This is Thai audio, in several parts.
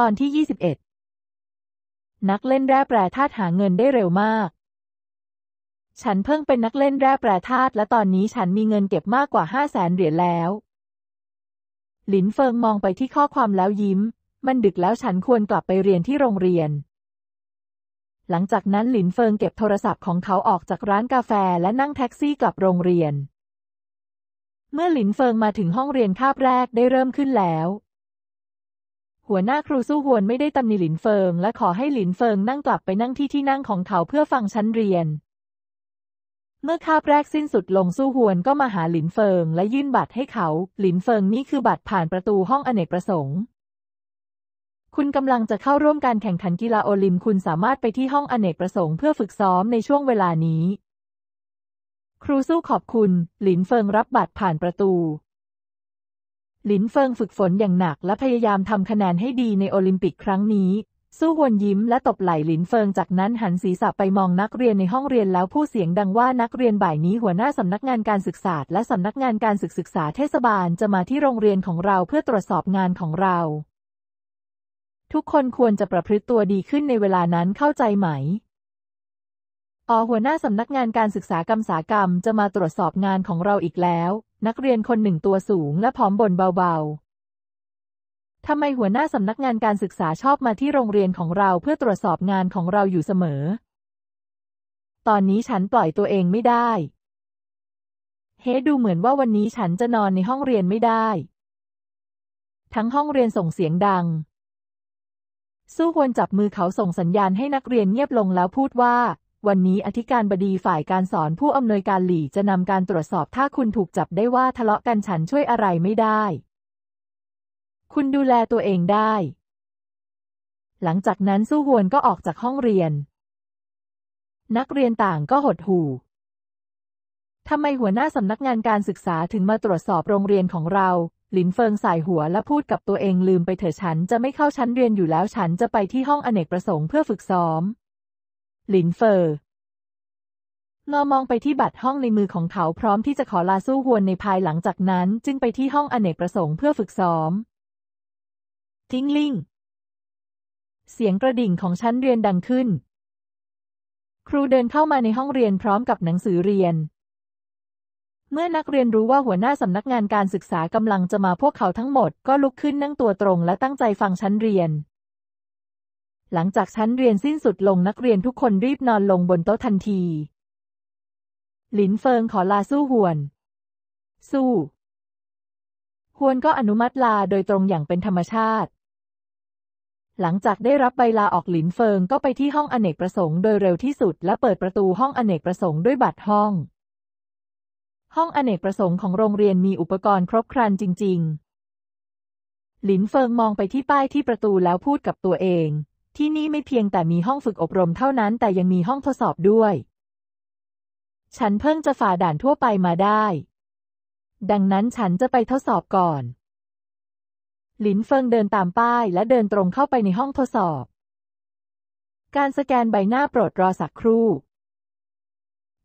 ตอนที่ 21นักเล่นแร่แปรธาตุหาเงินได้เร็วมาก ฉันเพิ่งเป็นนักเล่นแร่แปรธาตุและตอนนี้ฉันมีเงินเก็บมากกว่าห้าแสนเหรียญแล้วหลินเฟิงมองไปที่ข้อความแล้วยิ้ม มันดึกแล้วฉันควรกลับไปเรียนที่โรงเรียน หลังจากนั้นหลินเฟิงเก็บโทรศัพท์ของเขาออกจากร้านกาแฟและนั่งแท็กซี่กลับโรงเรียน เมื่อหลินเฟิงมาถึงห้องเรียนคาบแรกได้เริ่มขึ้นแล้วหัวหน้าครูสู้หวนไม่ได้ตำหนิหลินเฟิงและขอให้หลินเฟิงนั่งกลับไปนั่งที่ที่นั่งของเขาเพื่อฟังชั้นเรียน เมื่อคาบแรกสิ้นสุดลงสู้หวนก็มาหาหลินเฟิงและยื่นบัตรให้เขาหลินเฟิงนี่คือบัตรผ่านประตูห้องอเนกประสงค์ คุณกำลังจะเข้าร่วมการแข่งขันกีฬาโอลิมคุณสามารถไปที่ห้องอเนกประสงค์เพื่อฝึกซ้อมในช่วงเวลานี้ ครูสู้ขอบคุณหลินเฟิงรับบัตรผ่านประตูหลินเฟิงฝึกฝนอย่างหนักและพยายามทำคะแนนให้ดีในโอลิมปิกครั้งนี้ สู้ฮวนยิ้มและตบไหล่หลินเฟิงจากนั้นหันศีรษะไปมองนักเรียนในห้องเรียนแล้วพูดเสียงดังว่านักเรียนบ่ายนี้หัวหน้าสำนักงานการศึกษาและสำนักงานการศึกศึกษาเทศบาลจะมาที่โรงเรียนของเราเพื่อตรวจสอบงานของเรา ทุกคนควรจะประพฤติตัวดีขึ้นในเวลานั้นเข้าใจไหมอหัวหน้าสำนักงานการศึกษากรรมสากรรมจะมาตรวจสอบงานของเราอีกแล้วนักเรียนคนหนึ่งตัวสูงและผอมบ่นเบาๆทำไมหัวหน้าสำนักงานการศึกษาชอบมาที่โรงเรียนของเราเพื่อตรวจสอบงานของเราอยู่เสมอ ตอนนี้ฉันปล่อยตัวเองไม่ได้ เฮดูเหมือนว่าวันนี้ฉันจะนอนในห้องเรียนไม่ได้ ทั้งห้องเรียนส่งเสียงดัง สู้ควรจับมือเขาส่งสัญญาณให้นักเรียนเงียบลงแล้วพูดว่าวันนี้อธิการบดีฝ่ายการสอนผู้อำนวยการหลีจะนำการตรวจสอบถ้าคุณถูกจับได้ว่าทะเลาะกันฉันช่วยอะไรไม่ได้ คุณดูแลตัวเองได้ หลังจากนั้นสู้ฮวนก็ออกจากห้องเรียน นักเรียนต่างก็หดหู่ทำไมหัวหน้าสำนักงานการศึกษาถึงมาตรวจสอบโรงเรียนของเราหลินเฟิงสายหัวและพูดกับตัวเองลืมไปเถอะฉันจะไม่เข้าชั้นเรียนอยู่แล้วฉันจะไปที่ห้องอเนกประสงค์เพื่อฝึกซ้อมหลินเฟอเงอมองไปที่บัตรห้องในมือของเขาพร้อมที่จะขอลาสู้ฮวนในภายหลังจากนั้น จึงไปที่ห้องอเนกประสงค์เพื่อฝึกซ้อม ทิ้งลิง เสียงกระดิ่งของชั้นเรียนดังขึ้น ครูเดินเข้ามาในห้องเรียนพร้อมกับหนังสือเรียน เมื่อนักเรียนรู้ว่าหัวหน้าสำนักงานการศึกษากำลังจะมาพวกเขาทั้งหมดก็ลุกขึ้นนั่งตัวตรง และตั้งใจฟังชั้นเรียนหลังจากชั้นเรียนสิ้นสุดลงนักเรียนทุกคนรีบนอนลงบนโต๊ะทันที หลินเฟิงขอลาสู้หวน สู้ฮวนก็อนุมัติลาโดยตรงอย่างเป็นธรรมชาติ หลังจากได้รับใบลาออกหลินเฟิงก็ไปที่ห้องอเนกประสงค์โดยเร็วที่สุดและเปิดประตูห้องอเนกประสงค์ด้วยบัตรห้อง ห้องอเนกประสงค์ของโรงเรียนมีอุปกรณ์ครบครันจริงๆ หลินเฟิงมองไปที่ป้ายที่ประตูแล้วพูดกับตัวเองที่นี่ไม่เพียงแต่มีห้องฝึกอบรมเท่านั้นแต่ยังมีห้องทดสอบด้วย ฉันเพิ่งจะฝ่าด่านทั่วไปมาได้ ดังนั้นฉันจะไปทดสอบก่อนหลินเฟิงเดินตามป้ายและเดินตรงเข้าไปในห้องทดสอบ การสแกนใบหน้าโปรดรอสักครู่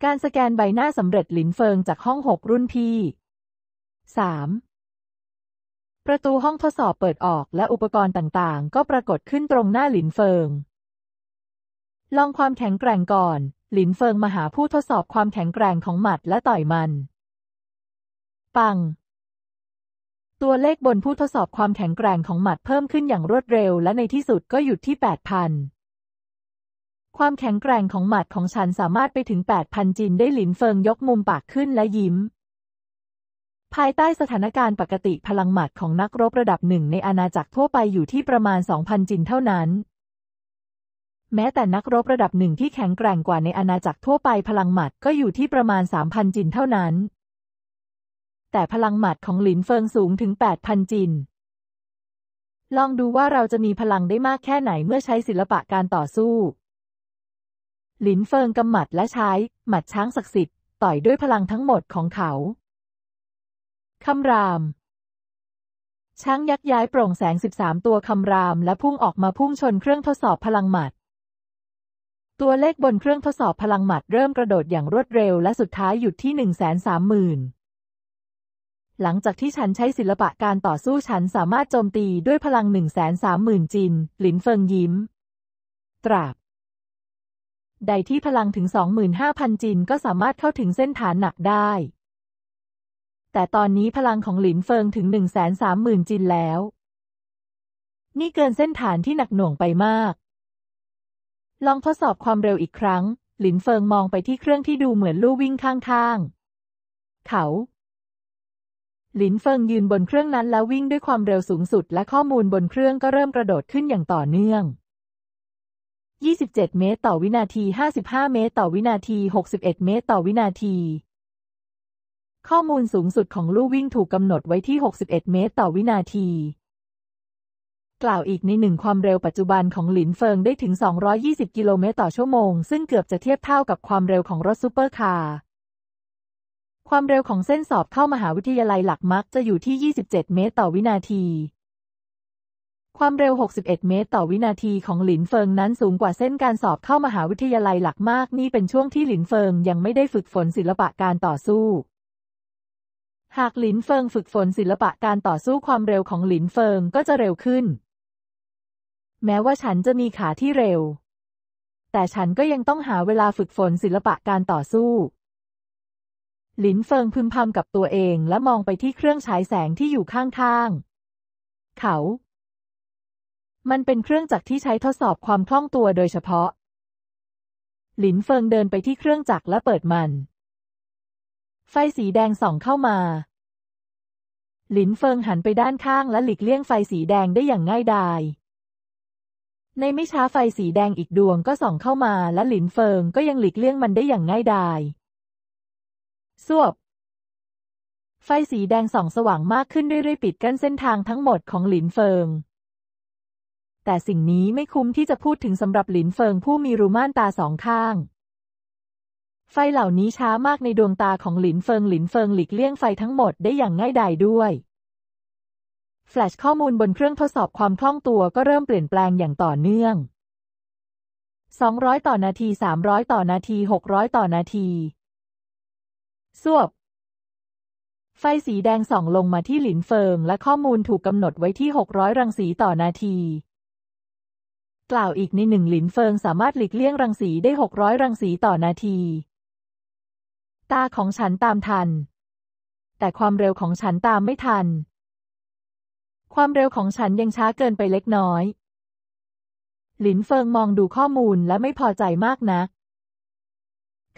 การสแกนใบหน้าสำเร็จหลินเฟิงจากห้องหกรุ่นพี่สามประตูห้องทดสอบเปิดออกและอุปกรณ์ต่างๆ ก็ปรากฏขึ้นตรงหน้าหลินเฟิง ลองความแข็งแกร่งก่อนหลินเฟิงมาหาผู้ทดสอบความแข็งแกร่งของหมัดและต่อยมัน ปัง ตัวเลขบนผู้ทดสอบความแข็งแกร่งของหมัดเพิ่มขึ้นอย่างรวดเร็วและในที่สุดก็หยุดที่แปดพันความแข็งแกร่งของหมัดของฉันสามารถไปถึงแปดพันจินได้หลินเฟิงยกมุมปากขึ้นและยิ้มภายใต้สถานการณ์ปกติพลังหมัดของนักรบระดับหนึ่งในอาณาจักรทั่วไปอยู่ที่ประมาณ 2,000 จินเท่านั้น แม้แต่นักรบระดับหนึ่งที่แข็งแกร่งกว่าในอาณาจักรทั่วไปพลังหมัดก็อยู่ที่ประมาณ 3,000 จินเท่านั้น แต่พลังหมัดของหลินเฟิงสูงถึง 8,000 จินลองดูว่าเราจะมีพลังได้มากแค่ไหนเมื่อใช้ศิลปะการต่อสู้หลินเฟิงกำหมัดและใช้ หมัดช้างศักดิ์สิทธิ์ต่อยด้วยพลังทั้งหมดของเขาคำราม ช้างยักย้ายโปร่งแสง13ตัวคำรามและพุ่งออกมาพุ่งชนเครื่องทดสอบพลังหมัด ตัวเลขบนเครื่องทดสอบพลังหมัด เริ่มกระโดด อย่างรวดเร็ว และสุดท้ายหยุดที่1 3 0 0 0 0หลังจากที่ฉันใช้ศิลปะการต่อสู้ฉันสามารถโจมตีด้วยพลังหนึ่งแสนสามหมื่นจิน หลินเฟิงยิ้ม ตราบใดที่พลังถึงสองหมื่นห้าพันจินก็สามารถเข้าถึงเส้นฐานหนักได้แต่ตอนนี้พลังของหลินเฟิงถึงหนึ่งแสนสามหมื่นจินแล้ว นี่เกินเส้นฐานที่หนักหน่วงไปมาก ลองทดสอบความเร็วอีกครั้ง หลินเฟิงมองไปที่เครื่องที่ดูเหมือนลู่วิ่งข้างๆ เขา หลินเฟิงยืนบนเครื่องนั้นแล้ววิ่งด้วยความเร็วสูงสุด และข้อมูลบนเครื่องก็เริ่มกระโดดขึ้นอย่างต่อเนื่อง 27เมตรต่อวินาที 55 เมตรต่อวินาที61เมตรต่อวินาทีข้อมูลสูงสุดของลู่วิ่งถูกกำหนดไว้ที่ 61 เมตรต่อวินาที กล่าวอีกในหนึ่งความเร็วปัจจุบันของหลินเฟิงได้ถึง220กิโลเมตรต่อชั่วโมง ซึ่งเกือบจะเทียบเท่ากับความเร็วของรถซูเปอร์คาร์ ความเร็วของเส้นสอบเข้ามหาวิทยาลัยหลักมักจะอยู่ที่27เมตรต่อวินาที ความเร็ว61เมตรต่อวินาทีของหลินเฟิงนั้นสูงกว่าเส้นการสอบเข้ามหาวิทยาลัยหลักมากนี่เป็นช่วงที่หลินเฟิงยังไม่ได้ฝึกฝนศิลปะการต่อสู้หากหลินเฟิงฝึกฝนศิลปะการต่อสู้ความเร็วของหลินเฟิงก็จะเร็วขึ้น แม้ว่าฉันจะมีขาที่เร็ว แต่ฉันก็ยังต้องหาเวลาฝึกฝนศิลปะการต่อสู้หลินเฟิงพึมพำกับตัวเองและมองไปที่เครื่องฉายแสงที่อยู่ข้างๆเขา มันเป็นเครื่องจักรที่ใช้ทดสอบความคล่องตัวโดยเฉพาะหลินเฟิงเดินไปที่เครื่องจักรและเปิดมันไฟสีแดงส่องเข้ามา หลินเฟิงหันไปด้านข้างและหลีกเลี่ยงไฟสีแดงได้อย่างง่ายดาย ในไม่ช้าไฟสีแดงอีกดวงก็ส่องเข้ามา และหลินเฟิงก็ยังหลีกเลี่ยงมันได้อย่างง่ายดายสวบ ไฟสีแดงส่องสว่างมากขึ้นเรื่อยๆปิดกั้นเส้นทางทั้งหมดของหลินเฟิง แต่สิ่งนี้ไม่คุ้มที่จะพูดถึงสำหรับหลินเฟิงผู้มีรูม่านตาสองข้างไฟเหล่านี้ช้ามากในดวงตาของหลินเฟิง หลินเฟิงหลีกเลี่ยงไฟทั้งหมดได้อย่างง่ายดายด้วย แฟลชข้อมูลบนเครื่องทดสอบความคล่องตัวก็เริ่มเปลี่ยนแปลงอย่างต่อเนื่อง200ต่อนาที300ต่อนาที600ต่อนาที สวบ ไฟสีแดงส่องลงมาที่หลินเฟิง และข้อมูลถูกกำหนดไว้ที่ 600รังสีต่อนาที กล่าวอีกในหนึ่งหลินเฟิงสามารถหลีกเลี่ยงรังสีได้600รังสีต่อนาทีตาของฉันตามทัน แต่ความเร็วของฉันตามไม่ทัน ความเร็วของฉันยังช้าเกินไปเล็กน้อย หลินเฟิงมองดูข้อมูลและไม่พอใจมากนะัก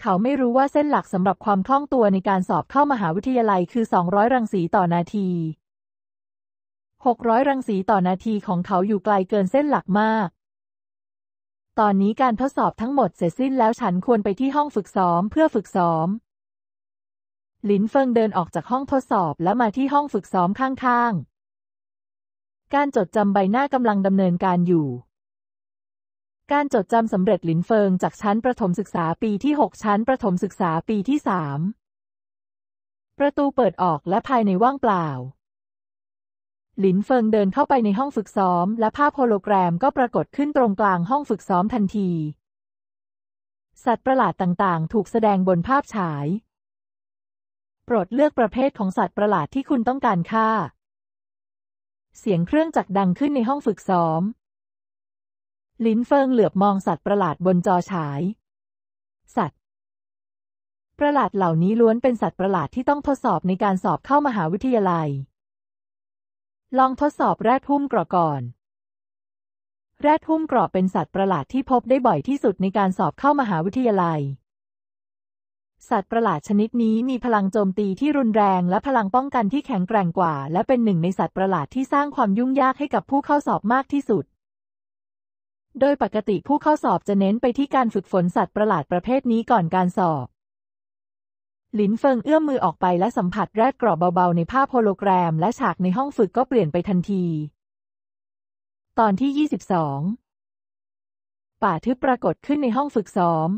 เขาไม่รู้ว่าเส้นหลักสำหรับความคล่องตัวในการสอบเข้ามหาวิทยาลัยคือ200 รังสีต่อนาทีหกร้อยรังสีต่อนาทีของเขาอยู่ไกลเกินเส้นหลักมาก ตอนนี้การทดสอบทั้งหมดเสร็จสิ้นแล้วฉันควรไปที่ห้องฝึกซ้อมเพื่อฝึกซ้อมหลินเฟิงเดินออกจากห้องทดสอบและมาที่ห้องฝึกซ้อมข้างๆ การจดจำใบหน้ากำลังดำเนินการอยู่ การจดจำสำเร็จหลินเฟิงจากชั้นประถมศึกษาปีที่ 6 ชั้นประถมศึกษาปีที่ 3 ประตูเปิดออกและภายในว่างเปล่า หลินเฟิงเดินเข้าไปในห้องฝึกซ้อมและภาพโฮโลแกรมก็ปรากฏขึ้นตรงกลางห้องฝึกซ้อมทันที สัตว์ประหลาดต่างๆ ถูกแสดงบนภาพฉายโปรดเลือกประเภทของสัตว์ประหลาดที่คุณต้องการฆ่าเสียงเครื่องจักรดังขึ้นในห้องฝึกซ้อม ลินเฟิงเหลือบมองสัตว์ประหลาดบนจอฉาย สัตว์ ประหลาดเหล่านี้ล้วนเป็นสัตว์ประหลาดที่ต้องทดสอบในการสอบเข้ามหาวิทยาลัย ลองทดสอบแรดพุ่มกรอก่อน แรดพุ่มกรอเป็นสัตว์ประหลาดที่พบได้บ่อยที่สุดในการสอบเข้ามหาวิทยาลัยสัตว์ประหลาดชนิดนี้มีพลังโจมตีที่รุนแรงและพลังป้องกันที่แข็งแกร่งกว่า และเป็นหนึ่งในสัตว์ประหลาดที่สร้างความยุ่งยากให้กับผู้เข้าสอบมากที่สุด โดยปกติผู้เข้าสอบจะเน้นไปที่การฝึกฝนสัตว์ประหลาดประเภทนี้ก่อนการสอบ หลินเฟิง เอื้อมมือออกไปและสัมผัสแรดกรอบเบาๆในภาพโฮโลแกรมและฉากในห้องฝึกก็เปลี่ยนไปทันที ตอนที่22ป่าทึบปรากฏขึ้นในห้องฝึกซ้อม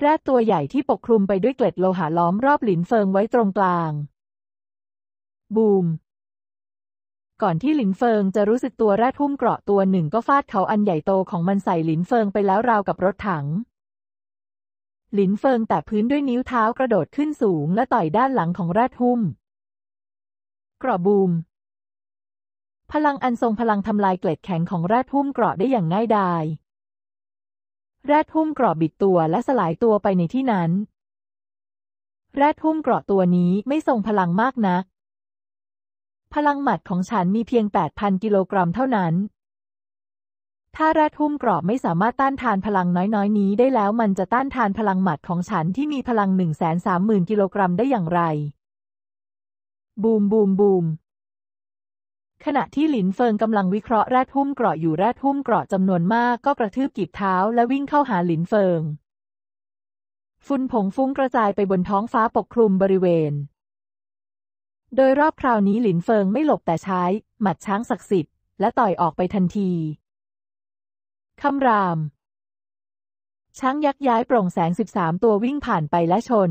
แร่ตัวใหญ่ที่ปกคลุมไปด้วยเกล็ดโลหะล้อมรอบหลินเฟิงไว้ตรงกลาง บูม ก่อนที่หลินเฟิงจะรู้สึกตัวแร่ทุ่มเกราะตัวหนึ่ง ก็ฟาดเขาอันใหญ่โตของมันใส่หลินเฟิงไปแล้วราวกับรถถัง หลินเฟิงแตะพื้นด้วยนิ้วเท้ากระโดดขึ้นสูง และต่อยด้านหลังของแร่ทุ่มเกราะบูม พลังอันทรงพลังทำลายเกล็ดแข็งของแร่ทุ่มเกราะได้อย่างง่ายดายแรดหุ้มเกราะบิดตัวและสลายตัวไปในที่นั้น แรดหุ้มเกราะตัวนี้ไม่ทรงพลังมากนักพลังหมัดของฉันมีเพียง 8,000 กิโลกรัมเท่านั้น ถ้าแรดหุ้มเกราะไม่สามารถต้านทานพลังน้อย ๆ นี้ได้แล้ว มันจะต้านทานพลังหมัดของฉันที่มีพลัง 1 3 0 0 0 0 กิโลกรัมได้อย่างไร บูม บูม บูมขณะที่หลินเฟิงกำลังวิเคราะห์แรดหุ้มเกราะอยู่แรดหุ้มเกราะจำนวนมากก็กระทืบกีบเท้าและวิ่งเข้าหาหลินเฟิงฝุ่นผงฟุ้งกระจายไปบนท้องฟ้าปกคลุมบริเวณ โดยรอบคราวนี้หลินเฟิงไม่หลบแต่ใช้ หมัดช้างศักดิ์สิทธิ์และต่อยออกไปทันทีคำราม ช้างยักษ์ย้ายโปร่งแสง 13 ตัววิ่งผ่านไปและชน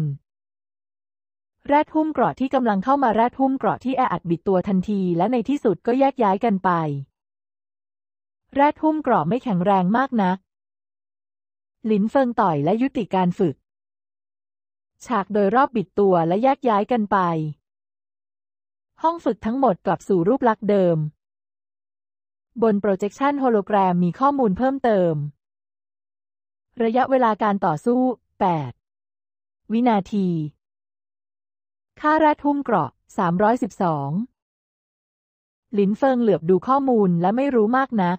แรดหุ้มเกราะที่กำลังเข้ามาแรดหุ้มเกราะที่แออัดบิดตัวทันที และในที่สุดก็แยกย้ายกันไป แรดหุ้มเกราะไม่แข็งแรงมากนักหลินเฟิงต่อยและยุติการฝึก ฉากโดยรอบบิดตัวและแยกย้ายกันไป ห้องฝึกทั้งหมดกลับสู่รูปลักษณ์เดิม บนโปรเจคชันโฮโลแกรมมีข้อมูลเพิ่มเติม ระยะเวลาการต่อสู้ 8 วินาทีค่าแรดทุ่มเกราะ312 หลินเฟิงเหลือบดูข้อมูลและไม่รู้มากนัก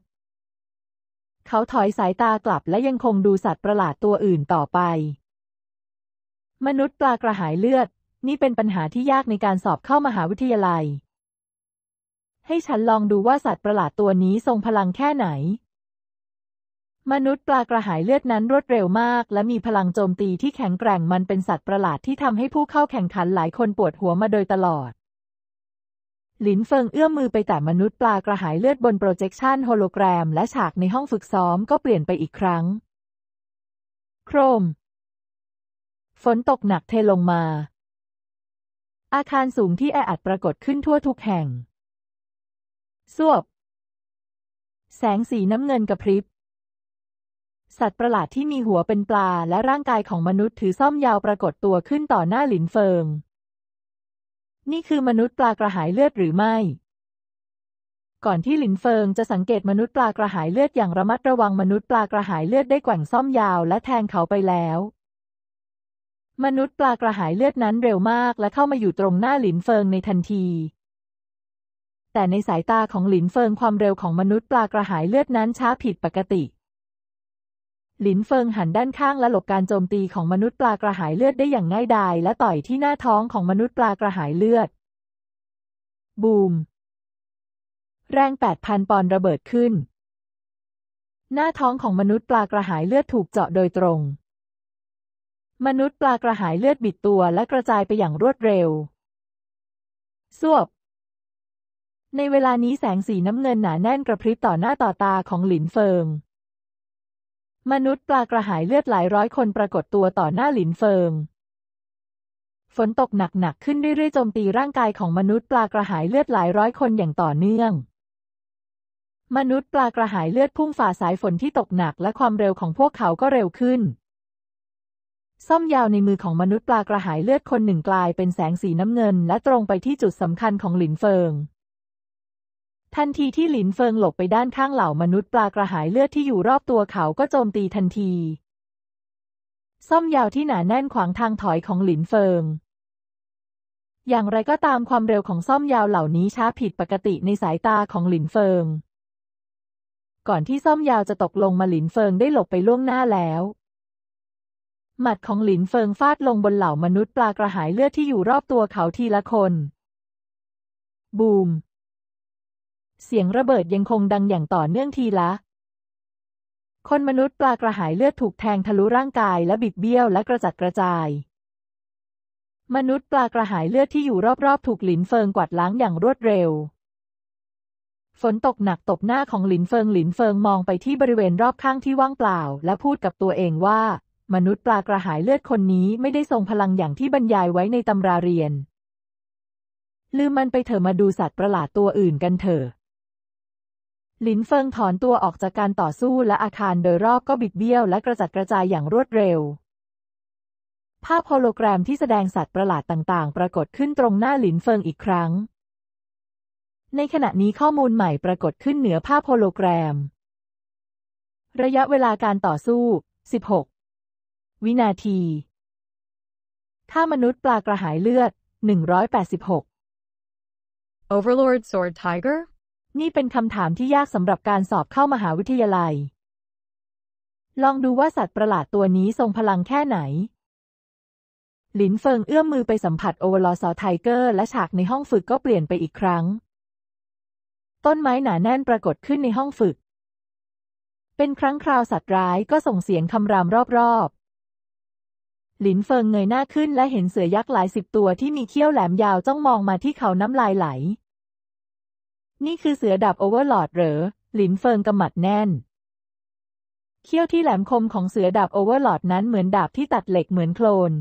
เขาถอยสายตากลับและยังคงดูสัตว์ประหลาดตัวอื่นต่อไป มนุษย์ปลากระหายเลือด นี่เป็นปัญหาที่ยากในการสอบเข้ามหาวิทยาลัย ให้ฉันลองดูว่าสัตว์ประหลาดตัวนี้ทรงพลังแค่ไหนมนุษย์ปลากระหายเลือดนั้นรวดเร็วมาก และมีพลังโจมตีที่แข็งแกร่งมันเป็นสัตว์ประหลาดที่ทำให้ผู้เข้าแข่งขันหลายคนปวดหัวมาโดยตลอด หลินเฟิงเอื้อมมือไปแต่มนุษย์ปลากระหายเลือดบนโปรเจคชันโฮโลแกรมและฉากในห้องฝึกซ้อมก็เปลี่ยนไปอีกครั้ง โครม ฝนตกหนักเทลงมา อาคารสูงที่แออัดปรากฏขึ้นทั่วทุกแห่งสวบ แสงสีน้ำเงินกระพริบสัตว์ประหลาดที่มีหัวเป็นปลาและร่างกายของมนุษย์ถือซ่อมยาวปรากฏตัวขึ้นต่อหน้าหลินเฟิง นี่คือมนุษย์ปลากระหายเลือดหรือไม่ ก่อนที่หลินเฟิงจะสังเกตมนุษย์ปลากระหายเลือดอย่างระมัดระวังมนุษย์ปลากระหายเลือดได้แกว่งซ่อมยาวและแทงเขาไปแล้ว มนุษย์ปลากระหายเลือดนั้นเร็วมาก และเข้ามาอยู่ตรงหน้าหลินเฟิงในทันที แต่ในสายตาของหลินเฟิงความเร็วของมนุษย์ปลากระหายเลือดนั้นช้าผิดปกติลินเฟิงหันด้านข้างและหลบการโจมตีของมนุษย์ปลากระหายเลือดได้อย่างง่ายดายและต่อยที่หน้าท้องของมนุษย์ปลากระหายเลือด บูม แรงแปดพันปอนด์ระเบิดขึ้น หน้าท้องของมนุษย์ปลากระหายเลือดถูกเจาะโดยตรง มนุษย์ปลากระหายเลือดบิดตัวและกระจายไปอย่างรวดเร็วสวบ ในเวลานี้แสงสีน้ำเงินหนาแน่นกระพริบต่อหน้าต่อตาของหลินเฟิงมนุษย์ปลากระหายเลือดหลายร้อยคนปรากฏตัวต่อหน้าหลินเฟิง ฝนตกหนักๆขึ้นเรื่อยๆโจมตีร่างกายของมนุษย์ปลากระหายเลือดหลายร้อยคนอย่างต่อเนื่อง มนุษย์ปลากระหายเลือดพุ่งฝ่าสายฝนที่ตกหนักและความเร็วของพวกเขาก็เร็วขึ้น ซ่อมยาวในมือของมนุษย์ปลากระหายเลือดคนหนึ่งกลายเป็นแสงสีน้ำเงิน และตรงไปที่จุดสำคัญของหลินเฟิงทันทีที่หลินเฟิงหลบไปด้านข้างเหล่ามนุษย์ปลากระหายเลือดที่อยู่รอบตัวเขาก็โจมตีทันที ซ่อมยาวที่หนาแน่นขวางทางถอยของหลินเฟิง อย่างไรก็ตามความเร็วของซ่อมยาวเหล่านี้ช้าผิดปกติในสายตาของหลินเฟิง ก่อนที่ซ่อมยาวจะตกลงมาหลินเฟิงได้หลบไปล่วงหน้าแล้ว หมัดของหลินเฟิงฟาดลงบนเหล่ามนุษย์ปลากระหายเลือดที่อยู่รอบตัวเขาทีละคน บูมเสียงระเบิดยังคงดังอย่างต่อเนื่องทีละ คนมนุษย์ปลากระหายเลือดถูกแทงทะลุร่างกายและบิดเบี้ยวและกระจัดกระจาย มนุษย์ปลากระหายเลือดที่อยู่รอบๆถูกหลินเฟิงกวาดล้างอย่างรวดเร็ว ฝนตกหนักตบหน้าของหลินเฟิงหลินเฟิงมองไปที่บริเวณรอบข้างที่ว่างเปล่า และพูดกับตัวเองว่า มนุษย์ปลากระหายเลือดคนนี้ไม่ได้ทรงพลังอย่างที่บรรยายไว้ในตำราเรียน ลืมมันไปเถอะมาดูสัตว์ประหลาดตัวอื่นกันเถอะหลินเฟิงถอนตัวออกจากการต่อสู้และอาคารโดยรอบก็บิดเบี้ยวและกระจัดกระจายอย่างรวดเร็ว ภาพโฮโลแกรมที่แสดงสัตว์ประหลาดต่างๆปรากฏขึ้นตรงหน้าหลินเฟิงอีกครั้ง ในขณะนี้ข้อมูลใหม่ปรากฏขึ้นเหนือภาพโฮโลแกรม ระยะเวลาการต่อสู้ 16 วินาทีถ้ามนุษย์ปลากระหายเลือด 186 Overlord Sword Tiger นี่เป็นคำถามที่ยากสำหรับการสอบเข้ามหาวิทยาลัย ลองดูว่าสัตว์ประหลาดตัวนี้ทรงพลังแค่ไหน หลินเฟิงเอื้อมมือ ไปสัมผัสโอเวอร์ลอสไทเกอร์และฉากในห้องฝึกก็เปลี่ยนไปอีกครั้ง ต้นไม้หนาแน่นปรากฏขึ้นในห้องฝึก เป็นครั้งคราวสัตว์ร้ายก็ส่งเสียงคำรามรอบ ๆ หลินเฟิงเงยหน้าขึ้น และเห็นเสือยักษ์หลายสิบตัวที่มีเขี้ยวแหลมยาวจ้องมองมาที่เขาน้ำลายไหลนี่คือเสือดับโอเวอร์ลอดเหรอหลินเฟิงกำมัดแน่น เขี้ยวที่แหลมคมของเสือดับโอเวอร์ลอดนั้นเหมือนดาบที่ตัดเหล็กเหมือนโคลน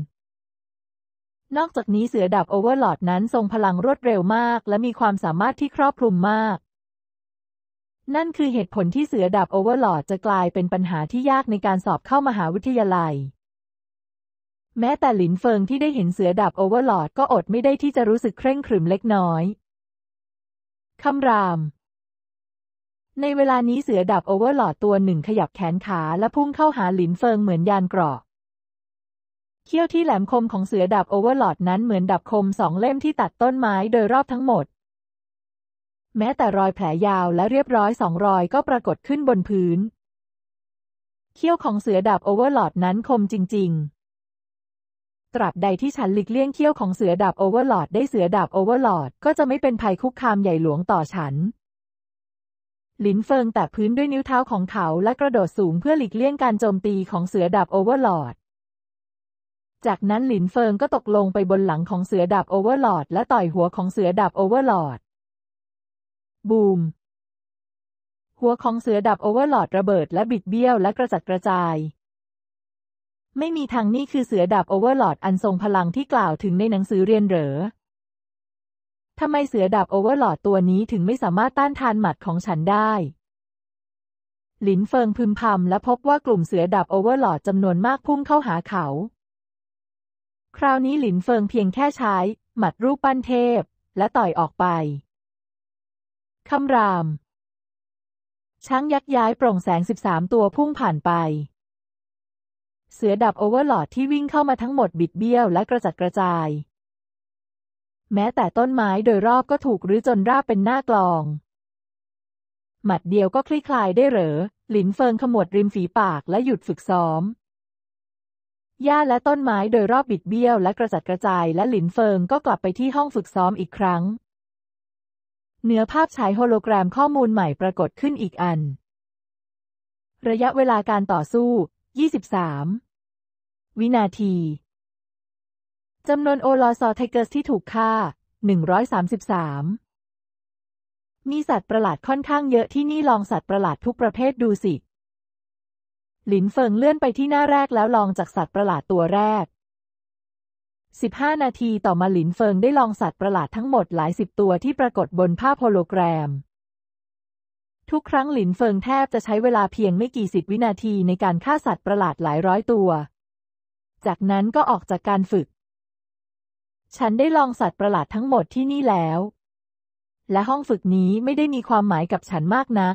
นอกจากนี้เสือดับโอเวอร์ลอดนั้นทรงพลังรวดเร็วมาก และมีความสามารถที่ครอบคลุมมาก นั่นคือเหตุผลที่เสือดับโอเวอร์ลอดจะกลายเป็นปัญหาที่ยากในการสอบเข้ามหาวิทยาลัย แม้แต่หลินเฟิงที่ได้เห็นเสือดับโอเวอร์ลอดก็อดไม่ได้ที่จะรู้สึกเคร่งขรึมเล็กน้อยคำราม ในเวลานี้เสือดับโอเวอร์หลอดตัวหนึ่งขยับแขนขาและพุ่งเข้าหาหลินเฟิงเหมือนยานเกราะเขี้ยวที่แหลมคมของเสือดับโอเวอร์หลอดนั้นเหมือนดับคมสองเล่มที่ตัดต้นไม้โดยรอบทั้งหมด แม้แต่รอยแผลยาวและเรียบร้อยสองรอย ก็ปรากฏขึ้นบนพื้น เขี้ยวของเสือดับโอเวอร์หลอดนั้นคมจริง ๆตราบใดที่ฉันหลีกเลี่ยงเขี้ยวของเสือดาบโอเวอร์ลอดได้เสือดาบโอเวอร์ลอดก็จะไม่เป็นภัยคุกคามใหญ่หลวงต่อฉันหลินเฟิงแตะพื้นด้วยนิ้วเท้าของเขา และกระโดดสูงเพื่อหลีกเลี่ยงการโจมตีของเสือดาบโอเวอร์ลอดจากนั้นหลินเฟิงก็ตกลงไปบนหลังของเสือดาบโอเวอร์ลอดและต่อยหัวของเสือดาบโอเวอร์ลอดบูม หัวของเสือดาบโอเวอร์ลอดระเบิด และบิดเบี้ยวและกระจัดกระจายไม่มีทางนี่คือเสือดาบโอเวอร์ลอดอันทรงพลังที่กล่าวถึงในหนังสือเรียนเหรอ ทำไมเสือดาบโอเวอร์ลอดตัวนี้ถึงไม่สามารถต้านทานหมัดของฉันได้ หลินเฟิงพึมพำและพบว่ากลุ่มเสือดาบโอเวอร์ลอดจำนวนมากพุ่งเข้าหาเขา คราวนี้หลินเฟิงเพียงแค่ใช้หมัดรูปปั้นเทพ และต่อยออกไป คำราม ช้างยักษ์ย้ายโปร่งแสง 13ตัวพุ่งผ่านไปเสือดับโอเวอร์หลอดที่วิ่งเข้ามาทั้งหมดบิดเบี้ยว และกระจัดกระจาย แม้แต่ต้นไม้โดยรอบก็ถูกรื้อจนราบเป็นหน้ากลอง หมัดเดียวก็คลี่คลายได้เหรอหลินเฟิงขมวดริมฝีปากและหยุดฝึกซ้อมหญ้าและต้นไม้โดยรอบบิดเบี้ยว และกระจัดกระจาย และหลินเฟิงก็กลับไปที่ห้องฝึกซ้อมอีกครั้งเนื้อภาพฉายโฮโลแกรมข้อมูลใหม่ปรากฏขึ้นอีกอัน ระยะเวลาการต่อสู้23วินาทีจำนวนโอลอซอไทเกอร์สที่ถูกฆ่า133มีสัตว์ประหลาดค่อนข้างเยอะที่นี่ลองสัตว์ประหลาดทุกประเภทดูสิ หลินเฟิงเลื่อนไปที่หน้าแรกแล้วลองจากสัตว์ประหลาดตัวแรก15นาทีต่อมาหลินเฟิง ได้ลองสัตว์ประหลาดทั้งหมดหลายสิบตัวที่ปรากฏบนภาพโฮโลแกรมทุกครั้งหลินเฟิงแทบจะใช้เวลาเพียงไม่กี่สิบวินาทีในการฆ่าสัตว์ประหลาดหลายร้อยตัว จากนั้นก็ออกจากการฝึก ฉันได้ลองสัตว์ประหลาดทั้งหมดที่นี่แล้ว และห้องฝึกนี้ไม่ได้มีความหมายกับฉันมากนัก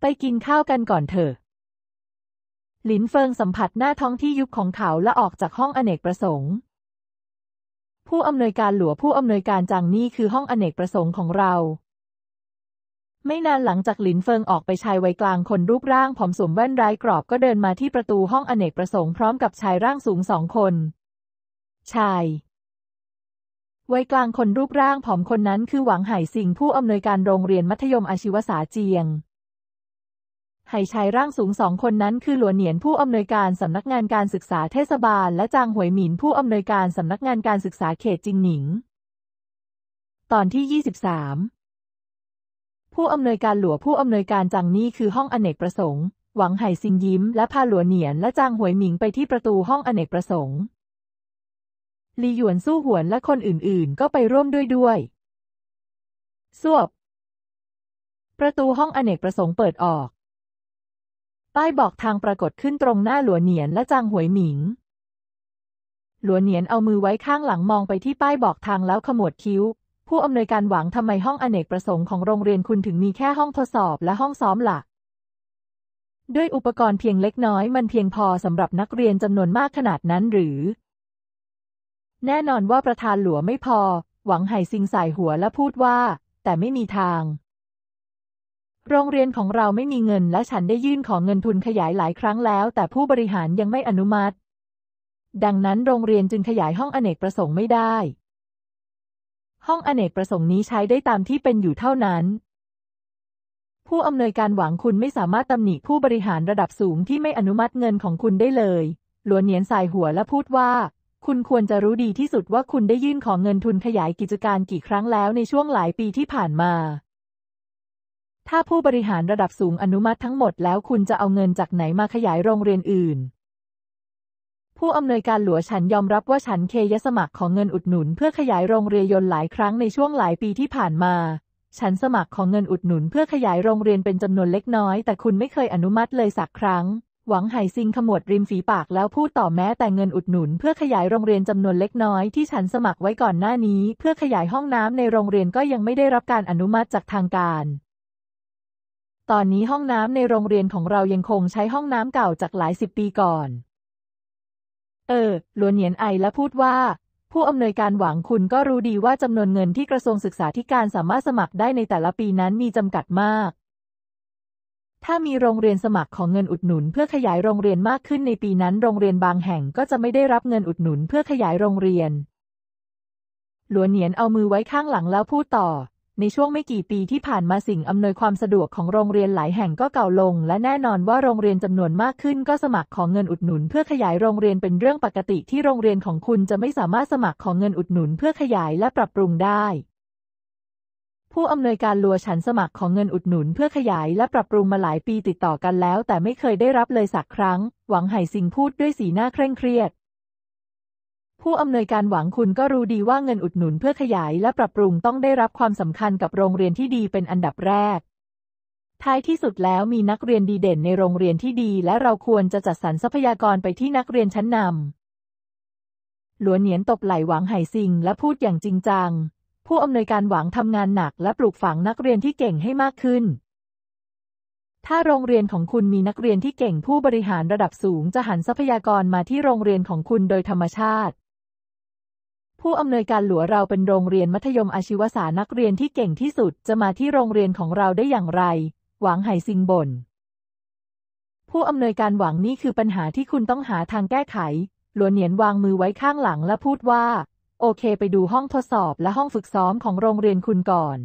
ไปกินข้าวกันก่อนเถอะ หลินเฟิงสัมผัสหน้าท้องที่ยุบของเขาและออกจากห้องอเนกประสงค์ ผู้อำนวยการหลัวผู้อำนวยการจังนี่คือห้องอเนกประสงค์ของเราไม่นานหลังจากหลินเฟิงออกไปชายวัยกลางคนรูปร่างผอมสวมแว่นไร้กรอบก็เดินมาที่ประตูห้องอเนกประสงค์พร้อมกับชายร่างสูงสองคน ชายวัยกลางคนรูปร่างผอมคนนั้นคือหวังไห่สิงผู้อำนวยการโรงเรียนมัธยมอาชีวศาเจียง ไห่ชายร่างสูงสองคนนั้นคือหลัวเหนียนผู้อำนวยการสำนักงานการศึกษาเทศบาลและจางหวยหมินผู้อำนวยการสำนักงานการศึกษาเขตจิงหนิง ตอนที่ยี่สสิบามผู้อำนวยการหลัวผู้อำนวยการจังนี่คือห้องอเนกประสงค์ หวังไห่ซิงยิ้ม และพาหลัวเหนียนและจางหวยหมิงไปที่ประตูห้องอเนกประสงค์ลีหยวนสู้หวนและคนอื่นๆ ก็ไปร่วมด้วยด้วยสวบ ประตูห้องอเนกประสงค์เปิดออก ป้ายบอกทางปรากฏขึ้นตรงหน้าหลัวเหนียน และจางหวยหมิง หลัวเหนียนเอามือไว้ข้างหลังมองไปที่ป้ายบอกทางแล้วขมวดคิ้วผู้อำนวยการหวังทำไมห้องอเนกประสงค์ของโรงเรียนคุณถึงมีแค่ห้องทดสอบและห้องซ้อมลล่ะ ด้วยอุปกรณ์เพียงเล็กน้อยมันเพียงพอ สำหรับนักเรียนจำนวนมากขนาดนั้นหรือ แน่นอนว่าประธานหลัวไม่พอ หวังไห่ซิงใส่หัวและพูดว่าแต่ไม่มีทาง โรงเรียนของเราไม่มีเงินและฉันได้ยื่นของเงินทุนขยายหลายครั้งแล้ว แต่ผู้บริหารยังไม่อนุมัติ ดังนั้น โรงเรียนจึงขยายห้องอเนกประสงค์ไม่ได้ห้องอเนกประสงค์นี้ใช้ได้ตามที่เป็นอยู่เท่านั้น ผู้อำนวยการหวังคุณไม่สามารถตำหนิผู้บริหารระดับสูงที่ไม่อนุมัติเงินของคุณได้เลย หลวนเนียนสายหัวและพูดว่า คุณควรจะรู้ดีที่สุดว่าคุณได้ยื่นของเงินทุนขยายกิจการกี่ครั้งแล้วในช่วงหลายปีที่ผ่านมา ถ้าผู้บริหารระดับสูงอนุมัติทั้งหมด แล้วคุณจะเอาเงินจากไหนมาขยายโรงเรียนอื่นผู้อำนวยการหลัวฉันยอมรับว่าฉันเคยสมัครของเงินอุดหนุนเพื่อขยายโรงเรียนยนต์หลายครั้งในช่วงหลายปีที่ผ่านมา ฉันสมัครของเงินอุดหนุนเพื่อขยายโรงเรียนเป็นจำนวนเล็กน้อยแต่คุณไม่เคยอนุมัติเลยสักครั้ง หวังไห่ซิงขมวดริมฝีปากแล้วพูดต่อแม้แต่เงินอุดหนุนเพื่อขยายโรงเรียนจำนวนเล็กน้อยที่ฉันสมัครไว้ก่อนหน้านี้ เพื่อขยายห้องน้ำในโรงเรียนก็ยังไม่ได้รับการอนุมัติจากทางการ ตอนนี้ห้องน้ำในโรงเรียนของเรายังคงใช้ห้องน้ำเก่าจากหลายสิบปีก่อนเออ หลวนเหนียนไอและพูดว่า ผู้อำนวยการหวังคุณก็รู้ดีว่าจำนวนเงินที่กระทรวงศึกษาธิการสามารถสมัครได้ในแต่ละปีนั้นมีจำกัดมาก ถ้ามีโรงเรียนสมัครของเงินอุดหนุนเพื่อขยายโรงเรียนมากขึ้นในปีนั้นโรงเรียนบางแห่งก็จะไม่ได้รับเงินอุดหนุนเพื่อขยายโรงเรียน หลวนเหนียนเอามือไว้ข้างหลังแล้วพูดต่อในช่วงไม่กี่ปีที่ผ่านมาสิ่งอำนวยความสะดวกของโรงเรียนหลายแห่งก็เก่าลง และแน่นอนว่าโรงเรียนจำนวนมากขึ้น ก็สมัครของเงินอุดหนุนเพื่อขยายโรงเรียนเป็นเรื่องปกติที่โรงเรียนของคุณจะไม่สามารถสมัครของเงินอุดหนุนเพื่อขยายและปรับปรุงได้ ผู้อำนวยการลัวฉันสมัครของเงินอุดหนุนเพื่อขยายและปรับปรุงมาหลายปีติดต่อกันแล้ว แต่ไม่เคยได้รับเลยสักครั้ง หวังไห่ซิงพูดด้วยสีหน้าเคร่งเครียดผู้อำนวยการหวังคุณก็รู้ดีว่าเงินอุดหนุนเพื่อขยาย และปรับปรุงต้องได้รับความสำคัญกับโรงเรียนที่ดีเป็นอันดับแรก ท้ายที่สุดแล้วมีนักเรียนดีเด่นในโรงเรียนที่ดี และเราควรจะจัดสรรทรัพยากรไปที่นักเรียนชั้นนำหลัวเหนียนตบไหลหวังไห่ซิงและพูดอย่างจริงจัง ผู้อำนวยการหวังทำงานหนักและปลูกฝังนักเรียนที่เก่งให้มากขึ้น ถ้าโรงเรียนของคุณมีนักเรียนที่เก่งผู้บริหารระดับสูง จะหันทรัพยากรมาที่โรงเรียนของคุณโดยธรรมชาติผู้อำนวยการหลัวเราเป็นโรงเรียนมัธยมอาชีวศานักเรียนที่เก่งที่สุดจะมาที่โรงเรียนของเราได้อย่างไร หวังไห่ซิงบน่นผู้อำนวยการหวังนี่คือปัญหาที่คุณต้องหาทางแก้ไข หลัวเหนียนวางมือไว้ข้างหลังและพูดว่า โอเคไปดูห้องทดสอบและห้องฝึกซ้อมของโรงเรียนคุณก่อน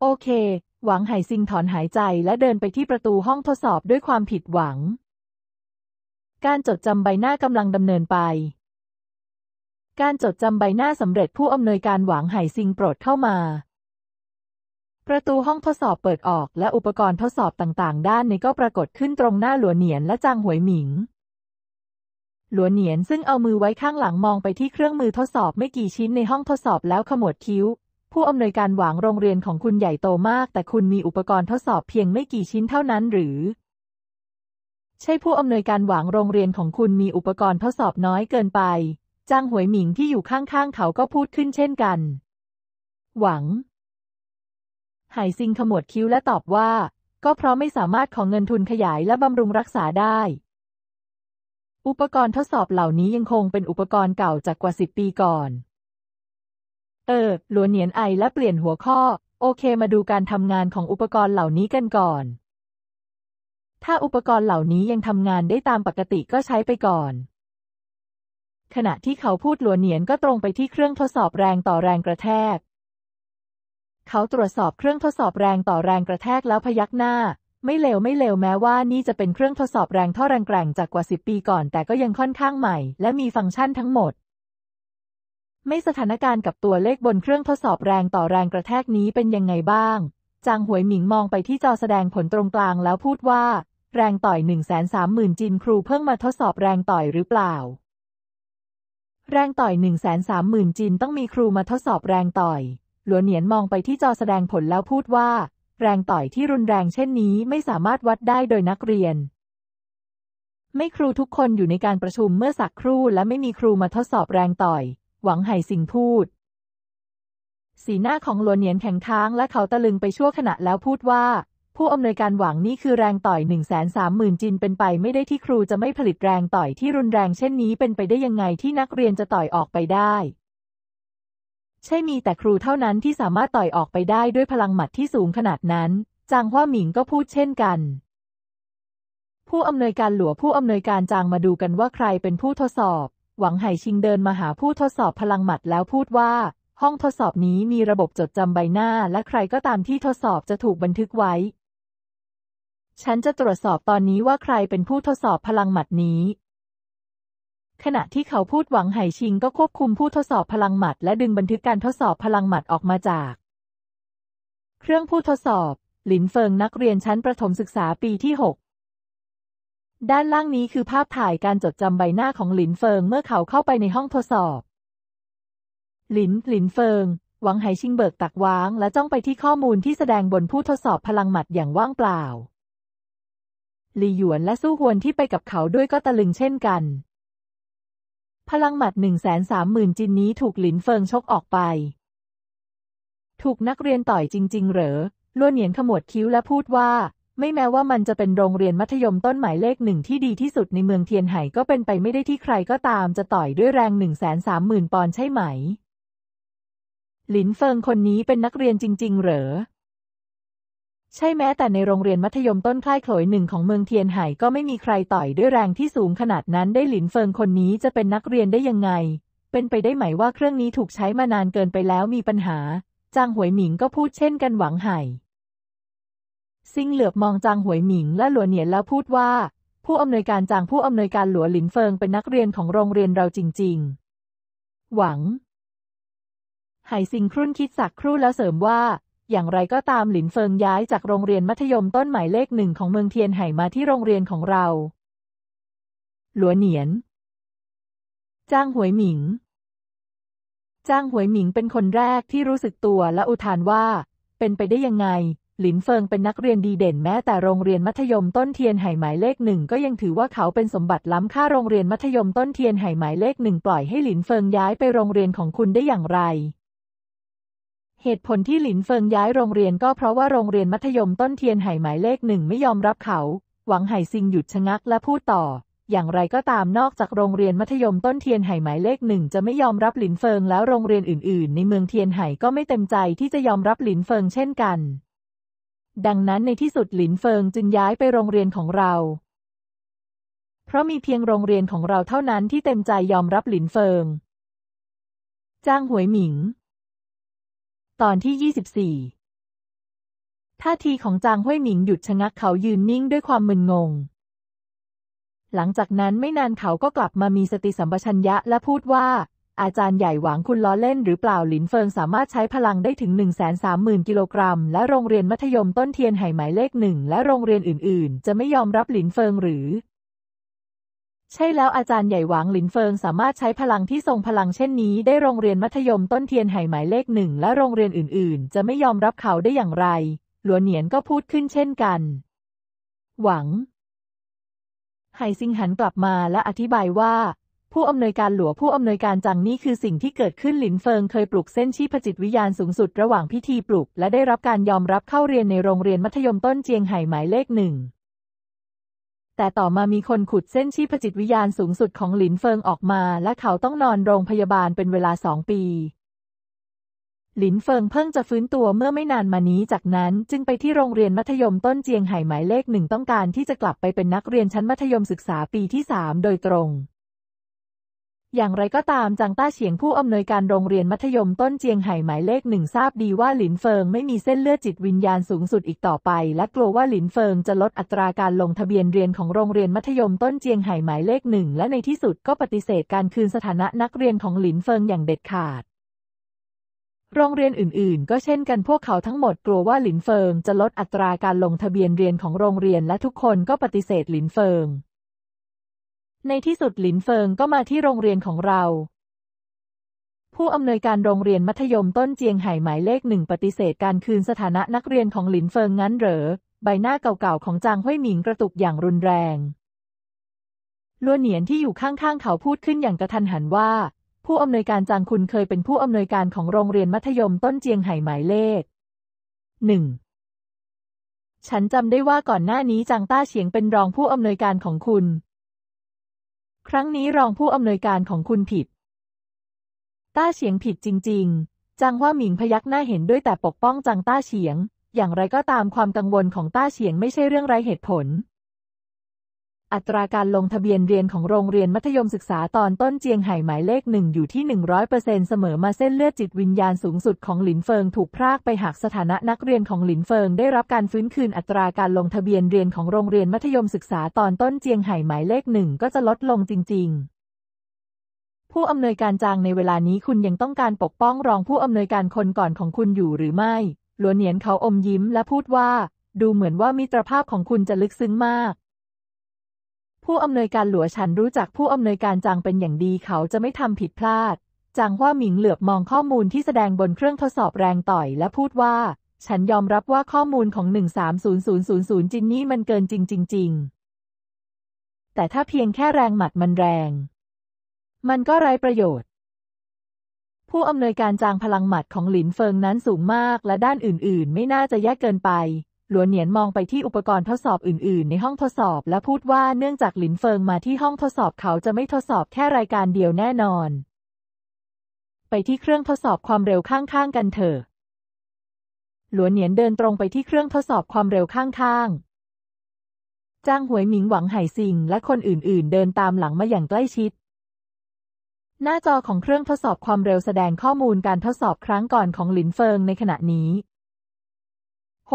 โอเค หวังไห่ซิงถอนหายใจและเดินไปที่ประตูห้องทดสอบด้วยความผิดหวัง การจดจำใบหน้ากำลังดำเนินไปการจดจำใบหน้าสำเร็จผู้อำนวยการหวังไห่ซิงโปรดเข้ามา ประตูห้องทดสอบเปิดออก และอุปกรณ์ทดสอบต่างๆ ด้านในก็ปรากฏขึ้นตรงหน้าหลัวเหนียน และจางหวยหมิง หลัวเหนียนซึ่งเอามือไว้ข้างหลังมองไปที่เครื่องมือทดสอบไม่กี่ชิ้นในห้องทดสอบแล้วขมวดคิ้ว ผู้อำนวยการหวังโรงเรียนของคุณใหญ่โตมาก แต่คุณมีอุปกรณ์ทดสอบเพียงไม่กี่ชิ้นเท่านั้นหรือ ใช่ผู้อำนวยการหวังโรงเรียนของคุณมีอุปกรณ์ทดสอบน้อยเกินไปจางหวยหมิงที่อยู่ข้างๆ เขาก็พูดขึ้นเช่นกัน หวัง หายซิงขมวดคิ้วและตอบว่า ก็เพราะไม่สามารถของเงินทุนขยายและบำรุงรักษาได้ อุปกรณ์ทดสอบเหล่านี้ยังคงเป็นอุปกรณ์เก่าจากกว่าสิบปีก่อน เออหลัวเหนียนไอและเปลี่ยนหัวข้อ โอเคมาดูการทำงานของอุปกรณ์เหล่านี้กันก่อน ถ้าอุปกรณ์เหล่านี้ยังทำงานได้ตามปกติก็ใช้ไปก่อนขณะที่เขาพูดหลัวเหนียนก็ตรงไปที่เครื่องทดสอบแรงต่อแรงกระแทก เขาตรวจสอบเครื่องทดสอบแรงต่อแรงกระแทกแล้วพยักหน้า ไม่เลวไม่เลว แม้ว่านี่จะเป็นเครื่องทดสอบแรงท่อแรงแกร่งจากกว่าสิบปีก่อน แต่ก็ยังค่อนข้างใหม่และมีฟังก์ชันทั้งหมด ไม่สถานการณ์กับตัวเลขบนเครื่องทดสอบแรงต่อแรงกระแทกนี้เป็นยังไงบ้าง จางหวยหมิงมองไปที่จอแสดงผลตรงกลางแล้วพูดว่า แรงต่อย1 3 0 0 0 0 จินครูเพิ่งมาทดสอบแรงต่อยหรือเปล่าแรงต่อย1 3 0 0 0 0จินต้องมีครูมาทดสอบแรงต่อย หลัวเหนียนมองไปที่จอแสดงผลแล้วพูดว่า แรงต่อยที่รุนแรงเช่นนี้ไม่สามารถวัดได้โดยนักเรียน ไม่ครูทุกคนอยู่ในการประชุมเมื่อสักครู่และไม่มีครูมาทดสอบแรงต่อย หวังไห่สิงพูด สีหน้าของหลัวเหนียนแข็งค้าง และเขาตะลึงไปชั่วขณะแล้วพูดว่าผู้อำนวยการหวังนี่คือแรงต่อย 1 3 0 0 0 0จินเป็นไปไม่ได้ที่ครูจะไม่ผลิตแรงต่อยที่รุนแรงเช่นนี้เป็นไปได้ยังไงที่นักเรียนจะต่อยออกไปได้ ใช่มีแต่ครูเท่านั้นที่สามารถต่อยออกไปได้ด้วยพลังหมัดที่สูงขนาดนั้น จางฮว่าหมิงก็พูดเช่นกัน ผู้อำนวยการหลัวผู้อำนวยการจางมาดูกันว่าใครเป็นผู้ทดสอบ หวังไห่ชิงเดินมาหาผู้ทดสอบพลังหมัดแล้วพูดว่า ห้องทดสอบนี้มีระบบจดจำใบหน้าและใครก็ตามที่ทดสอบจะถูกบันทึกไว้ฉันจะตรวจสอบตอนนี้ว่าใครเป็นผู้ทดสอบพลังหมัดนี้ ขณะที่เขาพูดหวังไห่ชิง ก็ควบคุมผู้ทดสอบพลังหมัด และดึงบันทึกการทดสอบพลังหมัดออกมาจาก เครื่องผู้ทดสอบ หลินเฟิง นักเรียนชั้นประถมศึกษาปีที่หกด้านล่างนี้คือภาพถ่ายการจดจำใบหน้าของหลินเฟิงเมื่อเขาเข้าไปในห้องทดสอบ หลิน หลินเฟิง หวังไห่ชิงเบิกตักว้าง และจ้องไปที่ข้อมูลที่แสดงบนผู้ทดสอบพลังหมัดอย่างว่างเปล่าหลี่หยวนและสู้ฮวนที่ไปกับเขาด้วยก็ตะลึงเช่นกัน พลังหมัดหนึ่งแสนสามหมื่นจินนี้ถูกหลินเฟิงชกออกไป ถูกนักเรียนต่อยจริงๆเหรอล้วนเหนียนขมวดคิ้วและพูดว่า ไม่แม้ว่ามันจะเป็นโรงเรียนมัธยมต้นหมายเลขหนึ่งที่ดีที่สุดในเมืองเทียนไห่ก็เป็นไปไม่ได้ที่ใครก็ตามจะต่อยด้วยแรงหนึ่งแสนสามหมื่นปอนด์ใช่ไหมหลินเฟิงคนนี้เป็นนักเรียนจริงๆเหรอใช่แม้แต่ในโรงเรียนมัธยมต้นคล้ายโขลยหนึ่งของเมืองเทียนไห่ก็ไม่มีใครต่อยด้วยแรงที่สูงขนาดนั้นได้หลินเฟิงคนนี้จะเป็นนักเรียนได้ยังไง เป็นไปได้ไหมว่าเครื่องนี้ถูกใช้มานานเกินไปแล้วมีปัญหา จางหวยหมิงก็พูดเช่นกันหวังไห่ซิงเหลือบมองจางหวยหมิงและหลัวเหนียนแล้วพูดว่า ผู้อำนวยการจางผู้อำนวยการหลัวหลินเฟิง เป็นนักเรียนของโรงเรียนเราจริง ๆ หวัง ไห่ซิงครุ่นคิดสักครู่แล้วเสริมว่าอย่างไรก็ตามหลินเฟิงย้ายจากโรงเรียนมัธยมต้นหมายเลขหนึ่งของเมืองเทียนไห่มาที่โรงเรียนของเรา หลัวเหนียน จ้างหวยหมิง จ้างหวยหมิงเป็นคนแรกที่รู้สึกตัวและอุทานว่า เป็นไปได้ยังไงหลินเฟิงเป็นนักเรียนดีเด่นแม้แต่โรงเรียนมัธยมต้นเทียนไห่หมายเลขหนึ่ง ก็ยังถือว่าเขาเป็นสมบัติล้ำค่าโรงเรียนมัธยมต้นเทียนไห่หมายเลขหนึ่ง ปล่อยให้หลินเฟิงย้ายไปโรงเรียนของคุณได้อย่างไรเหตุผลที่หลินเฟิงย้ายโรงเรียนก็เพราะว่าโรงเรียนมัธยมต้นเทียนไห่หมายเลขหนึ่งไม่ยอมรับเขา หวังไห่ซิงหยุดชะงักและพูดต่อ อย่างไรก็ตามนอกจากโรงเรียนมัธยมต้นเทียนไห่หมายเลขหนึ่งจะไม่ยอมรับหลินเฟิงแล้วโรงเรียนอื่นๆ ในเมืองเทียนไห่ก็ไม่เต็มใจที่จะยอมรับหลินเฟิงเช่นกัน ดังนั้นในที่สุดหลินเฟิงจึงย้ายไปโรงเรียนของเรา เพราะมีเพียงโรงเรียนของเราเท่านั้นที่เต็มใจยอมรับหลินเฟิง จ้างหวยหมิงตอนที่ 24 ท่าทีของจางห้วยหนิงหยุดชะงักเขายืนนิ่งด้วยความมึนงง หลังจากนั้นไม่นานเขาก็กลับมามีสติสัมปชัญญะและพูดว่า อาจารย์ใหญ่หวังคุณล้อเล่นหรือเปล่าหลินเฟิงสามารถใช้พลังได้ถึง 1 3 0 0 0 0 กิโลกรัม และโรงเรียนมัธยมต้นเทียนไห่หมายเลขหนึ่งและโรงเรียนอื่นๆ จะไม่ยอมรับหลินเฟิงหรือใช่แล้วอาจารย์ใหญ่หวางหลินเฟิงสามารถใช้พลังที่ทรงพลังเช่นนี้ได้โรงเรียนมัธยมต้นเทียนไห่หมายเลขหนึ่ง และโรงเรียนอื่น ๆ จะไม่ยอมรับเขาได้อย่างไร หลัวเหนียนก็พูดขึ้นเช่นกัน หวัง ไห่ซิงหันกลับมาและอธิบายว่า ผู้อำนวยการหลัวผู้อำนวยการจังนี่คือสิ่งที่เกิดขึ้นหลินเฟิงเคยปลุกเส้นชีพจิตวิญญาณสูงสุดระหว่างพิธีปลุกและได้รับการยอมรับเข้าเรียนในโรงเรียนมัธยมต้นเจียงไห่หมายเลขหนึ่งแต่ต่อมามีคนขุดเส้นชีพจิตวิญญาณสูงสุดของหลินเฟิงออกมา และเขาต้องนอนโรงพยาบาลเป็นเวลาสองปี หลินเฟิงเพิ่งจะฟื้นตัวเมื่อไม่นานมานี้จากนั้นจึงไปที่โรงเรียนมัธยมต้นเจียงไห่หมายเลขหนึ่งต้องการที่จะกลับไปเป็นนักเรียนชั้นมัธยมศึกษาปีที่สามโดยตรงอย่างไรก็ตามจางต้าเฉียงผู้อำนวยการโรงเรียนมัธยมต้นเจียงไห่หมายเลขหนึ่งทราบดีว่าหลินเฟิงไม่มีเส้นเลือดจิตวิญญาณสูงสุดอีกต่อไป และกลัวว่าหลินเฟิงจะลดอัตราการลงทะเบียนเรียนของโรงเรียนมัธยมต้นเจียงไห่หมายเลขหนึ่งและในที่สุดก็ปฏิเสธการคืนสถานะนักเรียนของหลินเฟิงอย่างเด็ดขาด โรงเรียนอื่นๆ ก็เช่นกันพวกเขาทั้งหมดกลัวว่าหลินเฟิง จะลดอัตราการลงทะเบียนเรียนของโรงเรียนและทุกคนก็ปฏิเสธหลินเฟิงในที่สุดหลินเฟิงก็มาที่โรงเรียนของเรา ผู้อำนวยการโรงเรียนมัธยมต้นเจียงไห่หมายเลขหนึ่งปฏิเสธการคืนสถานะนักเรียนของหลินเฟิงงั้นเหรอ ใบหน้าเก่าๆของจางห้วยหมิงกระตุกอย่างรุนแรงล้วเหนียนที่อยู่ข้างๆ เขาพูดขึ้นอย่างกระทันหันว่า ผู้อำนวยการจางคุณเคยเป็นผู้อำนวยการของโรงเรียนมัธยมต้นเจียงไห่หมายเลขหนึ่ง ฉันจำได้ว่าก่อนหน้านี้จางต้าเฉียงเป็นรองผู้อำนวยการของคุณครั้งนี้รองผู้อำนวยการของคุณผิด ต้าเฉียงผิดจริงๆ จังว่าหมิงพยักหน้าเห็นด้วยแต่ปกป้องจังต้าเฉียง อย่างไรก็ตามความกังวลของต้าเฉียงไม่ใช่เรื่องไร้เหตุผลอัตราการลงทะเบียนเรียนของโรงเรียนมัธยมศึกษาตอนต้นเจียงไห่หมายเลขหนึ่งอยู่ที่หน้อยเปอร์เซ็นเสมอมาเส้นเลือดจิตวิญญาณสูงสุดของหลินเฟิงถูกพรากไปหากสถานะนักเรียนของหลินเฟิง ได้รับการฟื้นคืนอัตราการลงทะเบียนเรียนของโรงเรียนมัธยมศึกษาตอนต้นเจียงไห่หมายเลขหนึ่งก็จะลดลงจริง ๆ ผู้อำนวยการจางในเวลานี้คุณยังต้องการปกป้องรองผู้อำนวยการคนก่อนของคุณอยู่หรือไม่หลัวเหนียนเขาอมยิ้มและพูดว่า ดูเหมือนว่ามิตรภาพของคุณจะลึกซึ้งมากผู้อำนวยการหลัวฉันรู้จักผู้อำนวยการจางเป็นอย่างดีเขาจะไม่ทำผิดพลาดจางว่าหมิงเหลือบมองข้อมูลที่แสดงบนเครื่องทดสอบแรงต่อยและพูดว่า ฉันยอมรับว่าข้อมูลของ130000จินนี่มันเกินจริง จริง ๆ แต่ถ้าเพียงแค่แรงหมัดมันแรง มันก็ไร้ประโยชน์ ผู้อำนวยการจางพลังหมัดของหลินเฟิงนั้นสูงมากและด้านอื่น ๆ ไม่น่าจะแย่เกินไปหลัวเหนียนมองไปที่อุปกรณ์ทดสอบอื่นๆ ในห้องทดสอบและพูดว่าเนื่องจากหลินเฟิงมาที่ห้องทดสอบเขาจะไม่ทดสอบแค่รายการเดียวแน่นอน ไปที่เครื่องทดสอบความเร็วข้างๆกันเถอะ หลัวเหนียนเดินตรงไปที่เครื่องทดสอบความเร็วข้างๆจ้างหวยหมิงหวังไห่ซิงและคนอื่น ๆ เดินตามหลังมาอย่างใกล้ชิด หน้าจอของเครื่องทดสอบความเร็วแสดงข้อมูลการทดสอบครั้งก่อนของหลินเฟิงในขณะนี้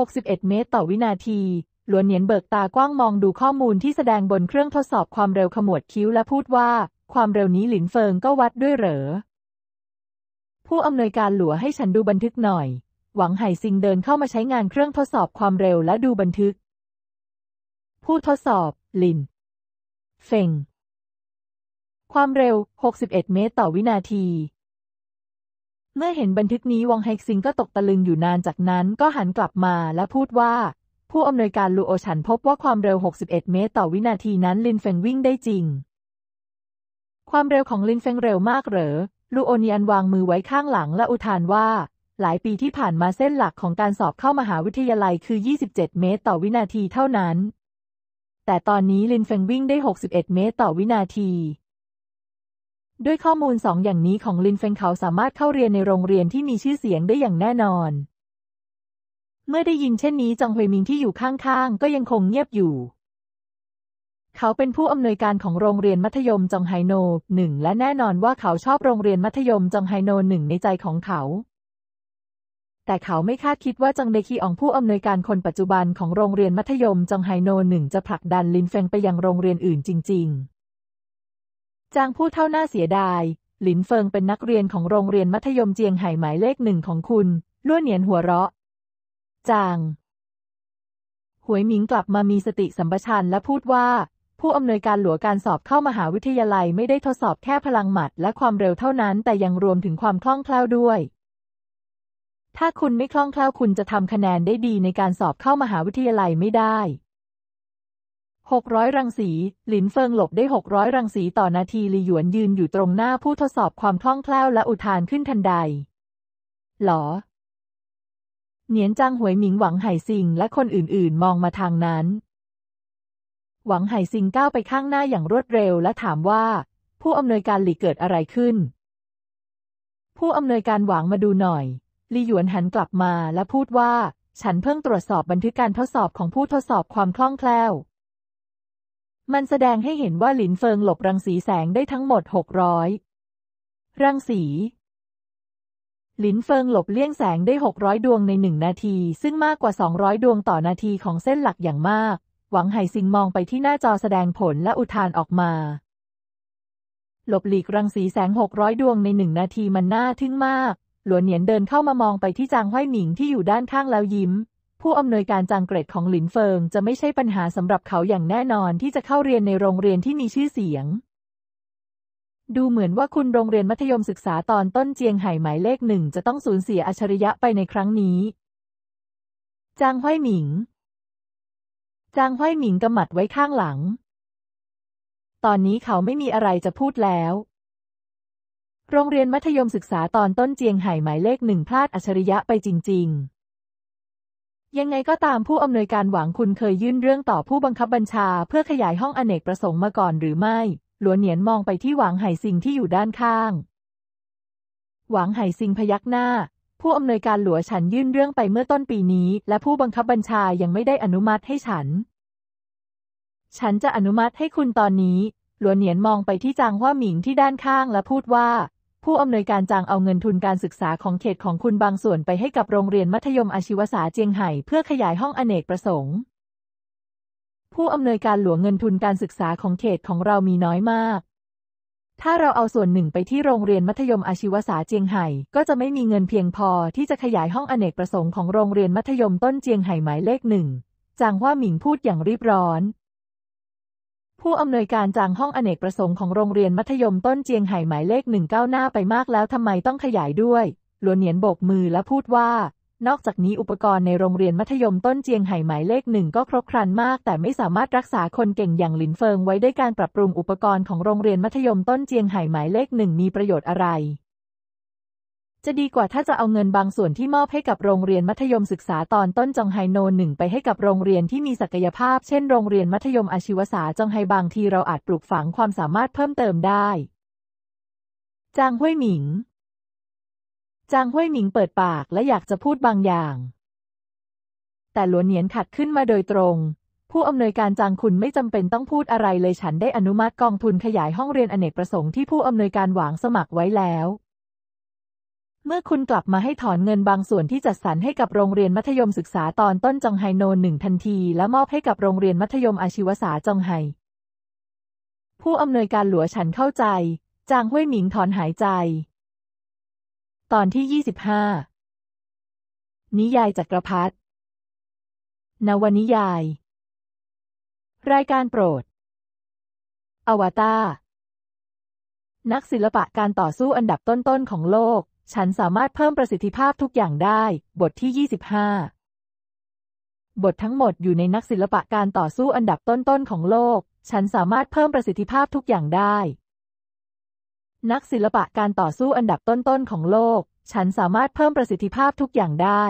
61 เมตรต่อวินาที หลวนเหนียนเบิกตากว้างมองดูข้อมูลที่แสดงบนเครื่องทดสอบความเร็วขมวดคิ้ว และพูดว่า ความเร็วนี้หลินเฟิงก็วัดด้วยเหรอ ผู้อำนวยการหลัวให้ฉันดูบันทึกหน่อย หวังไห่ซิงเดินเข้ามาใช้งานเครื่องทดสอบความเร็วและดูบันทึก ผู้ทดสอบ หลิน เฟิง ความเร็ว 61 เมตร ต่อวินาทีเมื่อเห็นบันทึกนี้วองไฮซิงก็ตกตะลึงอยู่นานจากนั้นก็หันกลับมาและพูดว่า ผู้อำนวยการลูโอฉันพบว่าความเร็ว 61 เมตรต่อวินาทีนั้นลินเฟงวิ่งได้จริง ความเร็วของลินเฟงเร็วมากเหรอ ลูโอเนียนวางมือไว้ข้างหลังและอุทานว่า หลายปีที่ผ่านมาเส้นหลักของการสอบเข้ามหาวิทยาลัยคือ 27 เมตรต่อวินาทีเท่านั้น แต่ตอนนี้ลินเฟงวิ่งได้ 61 เมตรต่อวินาทีด้วยข้อมูลสองอย่างนี้ของลินเฟงเขาสามารถเข้าเรียนในโรงเรียนที่มีชื่อเสียงได้อย่างแน่นอน เมื่อได้ยินเช่นนี้จองเฮยมิงที่อยู่ข้างๆ ก็ยังคงเงียบอยู่ เขาเป็นผู้อำนวยการของโรงเรียนมัธยมจองไฮโนหนึ่งและแน่นอนว่าเขาชอบโรงเรียนมัธยมจองไฮโนหนึ่งในใจของเขา แต่เขาไม่คาดคิดว่าจังเดคีอองผู้อำนวยการคนปัจจุบันของโรงเรียนมัธยมจองไฮโนหนึ่งจะผลักดันลินเฟงไปยังโรงเรียนอื่นจริง ๆจางพูดเท่าหน้าเสียดาย หลินเฟิงเป็นนักเรียนของโรงเรียนมัธยมเจียงไห่หมายเลขหนึ่งของคุณล้วนเหนียนหัวเราะ จาง หวยหมิงกลับมามีสติสัมปชัญญะและพูดว่า ผู้อำนวยการหลัวการสอบเข้ามหาวิทยาลัย ไม่ได้ทดสอบแค่พลังหมัดและความเร็วเท่านั้น แต่ยังรวมถึงความคล่องแคล่วด้วย ถ้าคุณไม่คล่องแคล่วคุณจะทำคะแนนได้ดีในการสอบเข้ามหาวิทยาลัยไม่ได้600 รังสี หลินเฟิงหลบได้ 600 รังสีต่อนาทีลีหยวนยืนอยู่ตรงหน้าผู้ทดสอบความคล่องแคล่ว และอุทานขึ้นทันใด หรอเหนียนจางหวยหมิงหวังไห่ซิง และคนอื่นๆ มองมาทางนั้น หวังไห่ซิงก้าวไปข้างหน้าอย่างรวดเร็ว และถามว่าผู้อำนวยการหลีเกิดอะไรขึ้น ผู้อำนวยการหวังมาดูหน่อยลีหยวนหันกลับมาและพูดว่า ฉันเพิ่งตรวจสอบบันทึกการทดสอบของผู้ทดสอบความคล่องแคล่วมันแสดงให้เห็นว่าหลินเฟิง หลบรังสีแสงได้ทั้งหมดหกร้อยรังสีหลินเฟิงหลบเลี่ยงแสงได้ 600 ดวงในหนึ่งนาที ซึ่งมากกว่า 200 ดวงต่อนาทีของเส้นหลักอย่างมาก หวังไห่ซิงมองไปที่หน้าจอแสดงผลและอุทานออกมา หลบหลีกรังสีแสง 600 ดวงในหนึ่งนาทีมันน่าทึ่งมาก หลวนเหนียนเดินเข้ามามองไปที่จางห้อยหนิงที่อยู่ด้านข้างแล้วยิ้มผู้อำนวยการจางเกรดของหลินเฟิง จะไม่ใช่ปัญหาสำหรับเขาอย่างแน่นอนที่จะเข้าเรียนในโรงเรียนที่มีชื่อเสียง ดูเหมือนว่าคุณโรงเรียนมัธยมศึกษาตอนต้นเจียงไห่หมายเลขหนึ่งจะต้องสูญเสียอัจฉริยะไปในครั้งนี้ จางห้อยหมิง จางห้อยหมิงกำหมัดไว้ข้างหลัง ตอนนี้เขาไม่มีอะไรจะพูดแล้ว โรงเรียนมัธยมศึกษาตอนต้นเจียงไห่หมายเลขหนึ่งพลาดอัจฉริยะไปจริง ๆยังไงก็ตามผู้อำนวยการหวังคุณเคยยื่นเรื่องต่อผู้บังคับบัญชาเพื่อขยายห้องอเนกประสงค์มาก่อนหรือไม่ หลัวเหนียนมองไปที่หวังไห่ซิงที่อยู่ด้านข้าง หวังไห่ซิงพยักหน้า ผู้อำนวยการหลัวฉันยื่นเรื่องไปเมื่อต้นปีนี้ และผู้บังคับบัญชายังไม่ได้อนุมัติให้ฉัน ฉันจะอนุมัติให้คุณตอนนี้ หลัวเหนียนมองไปที่จางว่าหมิงที่ด้านข้างและพูดว่าผู้อำนวยการจางเอาเงินทุนการศึกษาของเขตของคุณบางส่วนไปให้กับโรงเรียนมัธยมอาชีวศาเจียงไห่ เพื่อขยายห้องอเนกประสงค์ ผู้อำนวยการหลวงเงินทุนการศึกษาของเขตของเรามีน้อยมาก ถ้าเราเอาส่วนหนึ่งไปที่โรงเรียนมัธยมอาชีวศาเจียงไห่ ก็จะไม่มีเงินเพียงพอที่จะขยายห้องอเนกประสงค์ของโรงเรียนมัธยมต้นเจียงไห่หมายเลขหนึ่งจางว่าหมิงพูดอย่างรีบร้อนผู้อำนวยการจางห้องอเนกประสงค์ของโรงเรียนมัธยมต้นเจียงไห่หมายเลขหนึ่งเก้าหน้าไปมากแล้วทำไมต้องขยายด้วย หลวนเหนียนโบกมือและพูดว่า นอกจากนี้อุปกรณ์ในโรงเรียนมัธยมต้นเจียงไห่หมายเลขหนึ่งก็ครบครันมาก แต่ไม่สามารถรักษาคนเก่งอย่างหลินเฟิงไว้ได้การปรับปรุงอุปกรณ์ของโรงเรียนมัธยมต้นเจียงไห่หมายเลขหนึ่งมีประโยชน์อะไรจะดีกว่าถ้าจะเอาเงินบางส่วนที่มอบให้กับโรงเรียนมัธยมศึกษาตอนต้นจองไฮโนหนึ่งไปให้กับโรงเรียนที่มีศักยภาพ เช่นโรงเรียนมัธยมอาชีวศาจองไฮบางทีเราอาจปลูกฝังความสามารถเพิ่มเติมได้จางห้วยหมิงจางห้วยหมิงเปิดปากและอยากจะพูดบางอย่าง แต่หลวนเหนียนขัดขึ้นมาโดยตรง ผู้อำนวยการจางคุณไม่จำเป็นต้องพูดอะไรเลยฉันได้อนุมัติกองทุนขยายห้องเรียนอเนกประสงค์ที่ผู้อำนวยการหวางสมัครไว้แล้วเมื่อคุณกลับมาให้ถอนเงินบางส่วนที่จัดสรรให้กับโรงเรียนมัธยมศึกษาตอนต้นจองไฮโนหนึ่งทันทีและมอบให้กับโรงเรียนมัธยมอาชีวศาจองไฮผู้อำนวยการหลัวฉันเข้าใจ จางห้วยหมิงถอนหายใจ ตอนที่ 25 นิยายจักรพรรดินวนิยาย รายการโปรด อวตารนักศิลปะการต่อสู้อันดับต้นๆของโลกฉันสามารถเพิ่มประสิทธิภาพทุกอย่างได้ บทที่ 25 บททั้งหมดอยู่ในนักศิลปะการต่อสู้อันดับต้นๆ ของโลก ฉันสามารถเพิ่มประสิทธิภาพทุกอย่างได้ นักศิลปะการต่อสู้อันดับต้นๆของโลก ฉันสามารถเพิ่มประสิทธิภาพทุกอย่างได้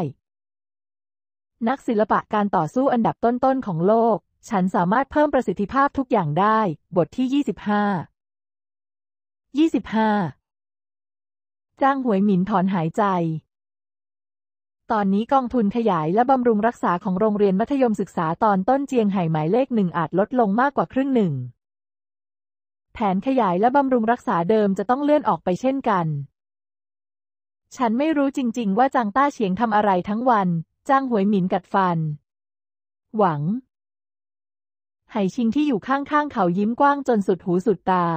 นักศิลปะการต่อสู้อันดับต้นๆ ของโลก ฉันสามารถเพิ่มประสิทธิภาพทุกอย่างได้ บทที่25 25จ้างหวยหมินถอนหายใจ ตอนนี้กองทุนขยายและบำรุงรักษาของโรงเรียนมัธยมศึกษาตอนต้นเจียงไห่หมายเลขหนึ่งอาจลดลงมากกว่าครึ่งหนึ่ง แผนขยายและบำรุงรักษาเดิมจะต้องเลื่อนออกไปเช่นกัน ฉันไม่รู้จริง ๆ ว่าจางต้าเฉียงทำอะไรทั้งวัน จ้างหวยหมินกัดฟัน หวังไหชิงที่อยู่ข้างๆเขายิ้มกว้างจนสุดหูสุดตา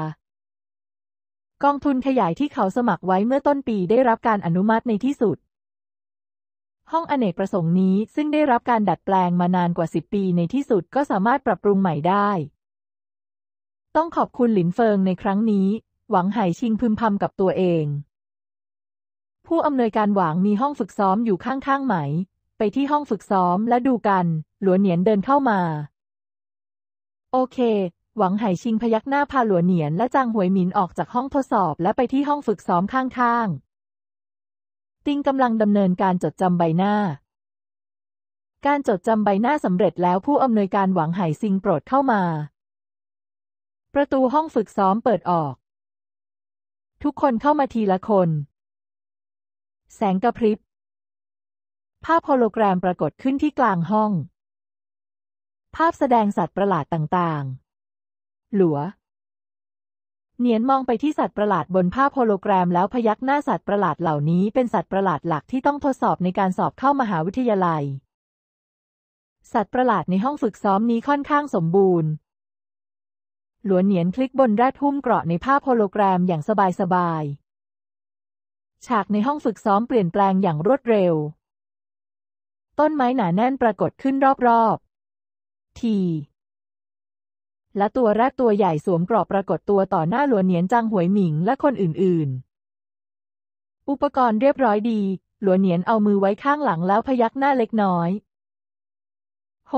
กองทุนขยายที่เขาสมัครไว้เมื่อต้นปีได้รับการอนุมัติในที่สุด ห้องอเนกประสงค์นี้ซึ่งได้รับการดัดแปลงมานานกว่า 10 ปีในที่สุดก็สามารถปรับปรุงใหม่ได้ ต้องขอบคุณหลินเฟิงในครั้งนี้ หวังไห่ชิงพึมพำกับตัวเอง ผู้อำนวยการหวังมีห้องฝึกซ้อมอยู่ข้างๆไหม ไปที่ห้องฝึกซ้อมและดูกัน หลัวเหนียนเดินเข้ามา โอเคหวังไห่ชิงพยักหน้าพาหลัวเหนียนและจางหวยหมินออกจากห้องทดสอบ และไปที่ห้องฝึกซ้อมข้าง ๆ ติงกำลังดำเนินการจดจำใบหน้า การจดจำใบหน้าสำเร็จแล้วผู้อำนวยการหวังไห่ซิงโปรดเข้ามา ประตูห้องฝึกซ้อมเปิดออก ทุกคนเข้ามาทีละคน แสงกระพริบ ภาพโฮโลแกรมปรากฏขึ้นที่กลางห้อง ภาพแสดงสัตว์ประหลาดต่างๆหลัวเนียนมองไปที่สัตว์ประหลาดบนภาพโฮโลแกรมแล้วพยักหน้าสัตว์ประหลาดเหล่านี้เป็นสัตว์ประหลาดหลักที่ต้องทดสอบในการสอบเข้ามหาวิทยาลัย สัตว์ประหลาดในห้องฝึกซ้อมนี้ค่อนข้างสมบูรณ์ หลัวเนียนคลิกบนแรดทุ่มเกราะในภาพโฮโลแกรมอย่างสบายๆฉากในห้องฝึกซ้อมเปลี่ยนแปลงอย่างรวดเร็ว ต้นไม้หนาแน่นปรากฏขึ้นรอบๆ ทีและตัวแรกตัวใหญ่สวมกรอบปรากฏตัวต่อหน้าหลวเหนียนจังหวยหมิง และคนอื่น ๆ อุปกรณ์เรียบร้อยดี หลวเหนียนเอามือไว้ข้างหลังแล้วพยักหน้าเล็กน้อยโห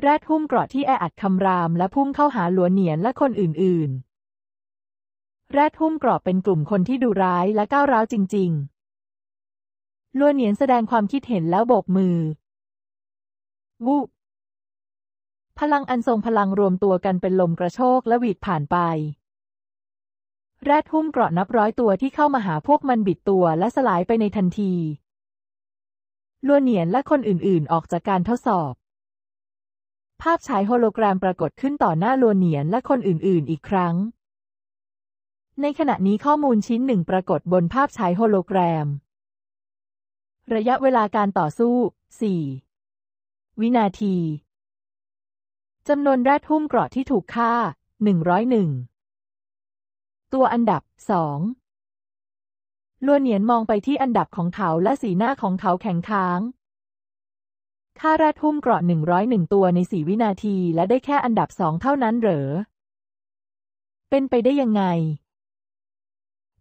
แรดหุ้มเกราะที่แออัดคำรามและพุ่งเข้าหาหลวเหนียนและคนอื่น ๆ แรดหุ้มเกราะเป็นกลุ่มคนที่ดูร้ายและก้าวร้าวจริงๆ หลวเหนียนแสดงความคิดเห็นแล้วโบกมือวูบพลังอันทรงพลังรวมตัวกันเป็นลมกระโชกและหวีดผ่านไปแรดหุ้มเกราะนับร้อยตัวที่เข้ามาหาพวกมันบิดตัวและสลายไปในทันทีลวเนียนและคนอื่น ๆออกจากการทดสอบภาพฉายโฮโลแกรมปรากฏขึ้นต่อหน้าลวเนียนและคนอื่น ๆ อีกครั้ง ในขณะนี้ข้อมูลชิ้นหนึ่งปรากฏบนภาพฉายโฮโลแกรม ระยะเวลาการต่อสู้ 4 วินาทีจำนวนแรดหุ้มเกราะที่ถูกฆ่า 101 ตัวอันดับ 2ลัวเหนียนมองไปที่อันดับของเขาและสีหน้าของเขาแข็งค้างฆ่าแรดหุ้มเกราะ101ตัวในสี่วินาที และได้แค่อันดับสองเท่านั้นเหรอ เป็นไปได้ยังไง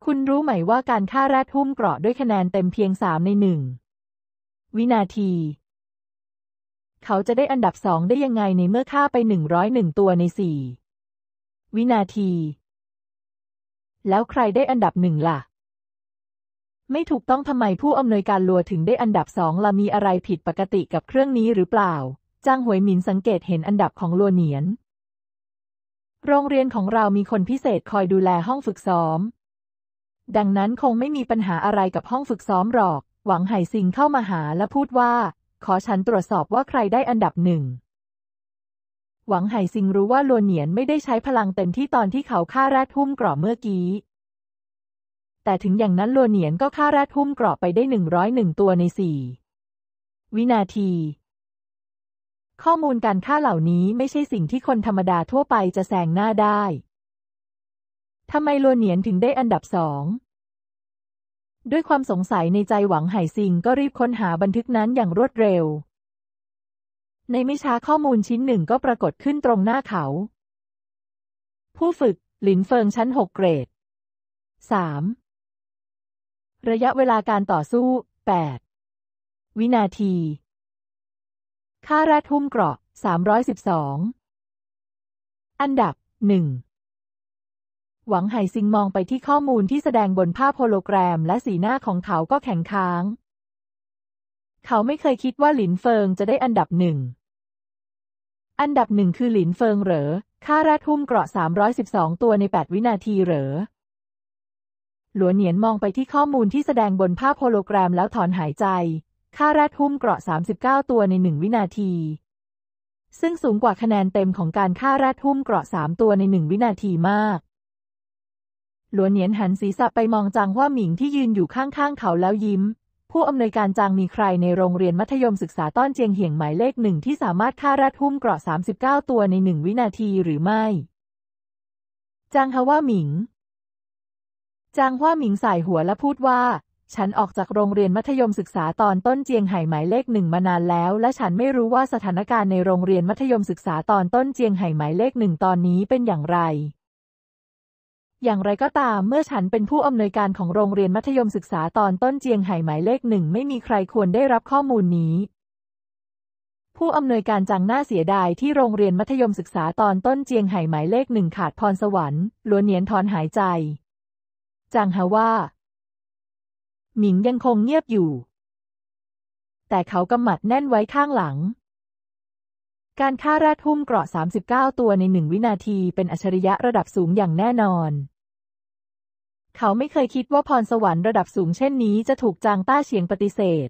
คุณรู้ไหมว่าการฆ่าแรดหุ้มเกราะด้วยคะแนนเต็มเพียงสามในหนึ่งวินาทีเขาจะได้อันดับสองได้ยังไงในเมื่อฆ่าไปหนึ่งร้อยหนึ่งตัวในสี่วินาที แล้วใครได้อันดับหนึ่งล่ะ ไม่ถูกต้องทำไมผู้อำนวยการลัวถึงได้อันดับสองละมีอะไรผิดปกติกับเครื่องนี้หรือเปล่าจางหวยหมินสังเกตเห็นอันดับของลัวเหนียน โรงเรียนของเรามีคนพิเศษคอยดูแลห้องฝึกซ้อม ดังนั้นคงไม่มีปัญหาอะไรกับห้องฝึกซ้อมหรอก หวังไห่ซิงเข้ามาหาและพูดว่าขอฉันตรวจสอบว่าใครได้อันดับหนึ่ง หวังไห่ซิงรู้ว่าลเหนียนไม่ได้ใช้พลังเต็มที่ตอนที่เขาฆ่าแรดหุ้มกรอบเมื่อกี้ แต่ถึงอย่างนั้นลเหนียนก็ฆ่าแรดหุ้มกรอบไปได้หนึ่งร้อยหนึ่งตัวในสี่วินาที ข้อมูลการฆ่าเหล่านี้ไม่ใช่สิ่งที่คนธรรมดาทั่วไปจะแซงหน้าได้ ทำไมลเหนียนถึงได้อันดับสองด้วยความสงสัยในใจหวังไห่ซิงก็รีบค้นหาบันทึกนั้นอย่างรวดเร็ว ในไม่ช้าข้อมูลชิ้นหนึ่งก็ปรากฏขึ้นตรงหน้าเขา ผู้ฝึกหลินเฟิงชั้นหกเกรด สาม ระยะเวลาการต่อสู้ แปด วินาที ค่าแรดทุ่มเกราะสามร้อยสิบสอง อันดับหนึ่งหวังไห่ซิงมองไปที่ข้อมูลที่แสดงบนภาพโฮโลแกรมและสีหน้าของเขาก็แข็งค้าง เขาไม่เคยคิดว่าหลินเฟิงจะได้อันดับหนึ่ง อันดับหนึ่งคือหลินเฟิงเหรอ ค่าราทุ่มเกราะ312ตัวใน8วินาทีเหรอหลัวเหนียนมองไปที่ข้อมูลที่แสดงบนภาพโฮโลแกรมแล้วถอนหายใจค่าราทุ่มเกราะ39ตัวใน1วินาที ซึ่งสูงกว่าคะแนนเต็มของการค่าราทุ่มเกราะ3ตัวใน1วินาทีมากหลัวเนียนหันศีรษะไปมองจางว่าหมิงที่ยืนอยู่ข้างๆเขาแล้วยิ้ม ผู้อำนวยการจางมีใครในโรงเรียนมัธยมศึกษาต้อนเจียงเหียงหมายเลขหนึ่งที่สามารถฆ่ารัดหุ้มเกราะ39 ตัวในหนึ่งวินาทีหรือไม่จางฮว่าหมิงจางว่าหมิงสายหัวและพูดว่า ฉันออกจากโรงเรียนมัธยมศึกษาตอนต้นเจียงไห่หมายเลขหนึ่งมานานแล้ว และฉันไม่รู้ว่าสถานการณ์ในโรงเรียนมัธยมศึกษาตอนต้น เจียงไห่หมายเลขหนึ่งตอนนี้เป็นอย่างไรอย่างไรก็ตามเมื่อฉันเป็นผู้อำนวยการของโรงเรียนมัธยมศึกษาตอนต้นเจียงไห่หมายเลขหนึ่งไม่มีใครควรได้รับข้อมูลนี้ ผู้อำนวยการจังหน้าเสียดายที่โรงเรียนมัธยมศึกษาตอนต้นเจียงไห่หมายเลขหนึ่งขาดพรสวรรค์ล้วนเนียนถอนหายใจจังฮาว่า หมิงยังคงเงียบอยู่ แต่เขากำหมัดแน่นไว้ข้างหลัง การฆ่าแรดหุ้มเกราะ 39 ตัวในหนึ่งวินาทีเป็นอัจฉริยะระดับสูงอย่างแน่นอนเขาไม่เคยคิดว่าพรสวรรค์ระดับสูงเช่นนี้ จะถูกจางต้าเฉียงปฏิเสธ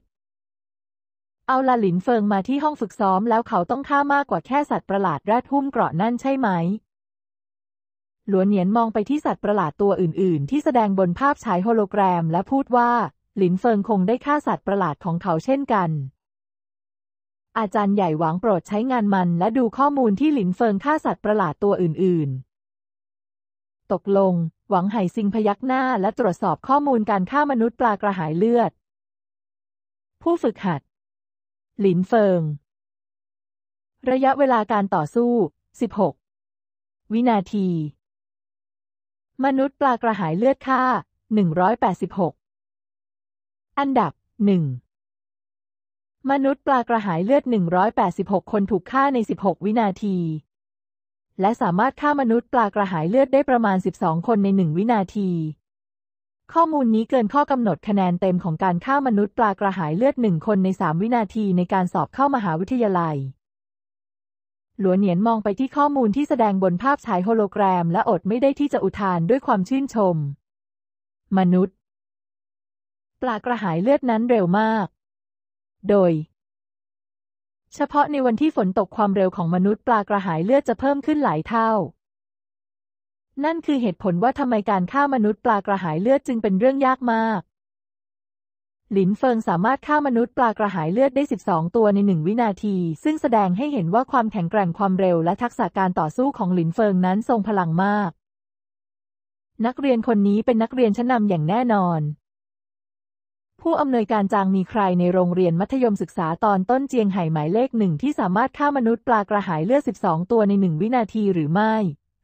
เอาลาหลินเฟิงมาที่ห้องฝึกซ้อมแล้วเขาต้องฆ่ามากกว่าแค่สัตว์ประหลาดแรดหุ้มเกราะนั่นใช่ไหมหลวนเหนียนมองไปที่สัตว์ประหลาดตัวอื่น ๆ ที่แสดงบนภาพฉายโฮโลแกรมและพูดว่าหลินเฟิงคงได้ฆ่าสัตว์ประหลาดของเขาเช่นกัน อาจารย์ใหญ่หวังโปรดใช้งานมันและดูข้อมูลที่หลินเฟิงฆ่าสัตว์ประหลาดตัวอื่น ๆ ตกลงหวังไห่ซิงพยักหน้าและตรวจสอบข้อมูลการฆ่ามนุษย์ปลากระหายเลือด ผู้ฝึกหัด หลินเฟิง ระยะเวลาการต่อสู้ 16 วินาที มนุษย์ปลากระหายเลือดค่า 186 อันดับ 1 มนุษย์ปลากระหายเลือด 186 คนถูกฆ่าใน 16 วินาทีและสามารถฆ่ามนุษย์ปลากระหายเลือดได้ประมาณ 12 คนในหนึ่งวินาที ข้อมูลนี้เกินข้อกำหนดคะแนนเต็มของการฆ่ามนุษย์ปลากระหายเลือดหนึ่งคนใน 3 วินาทีในการสอบเข้ามหาวิทยาลัย หลัวเหนียนมองไปที่ข้อมูลที่แสดงบนภาพฉายโฮโลแกรมและอดไม่ได้ที่จะอุทานด้วยความชื่นชม มนุษย์ปลากระหายเลือดนั้นเร็วมาก โดยเฉพาะในวันที่ฝนตกความเร็วของมนุษย์ปลากระหายเลือดจะเพิ่มขึ้นหลายเท่า นั่นคือเหตุผลว่าทำไมการฆ่ามนุษย์ปลากระหายเลือดจึงเป็นเรื่องยากมาก หลินเฟิงสามารถฆ่ามนุษย์ปลากระหายเลือดได้12ตัวในหนึ่งวินาที ซึ่งแสดงให้เห็นว่าความแข็งแกร่งความเร็วและทักษะการต่อสู้ของหลินเฟิงนั้นทรงพลังมาก นักเรียนคนนี้เป็นนักเรียนชั้นนำอย่างแน่นอนผู้อำนวยการจางมีใครในโรงเรียนมัธยมศึกษาตอนต้นเจียงไห่หมายเลขหนึ่งที่สามารถฆ่ามนุษย์ปลากระหายเลือด12ตัวในหนึ่งวินาทีหรือไม่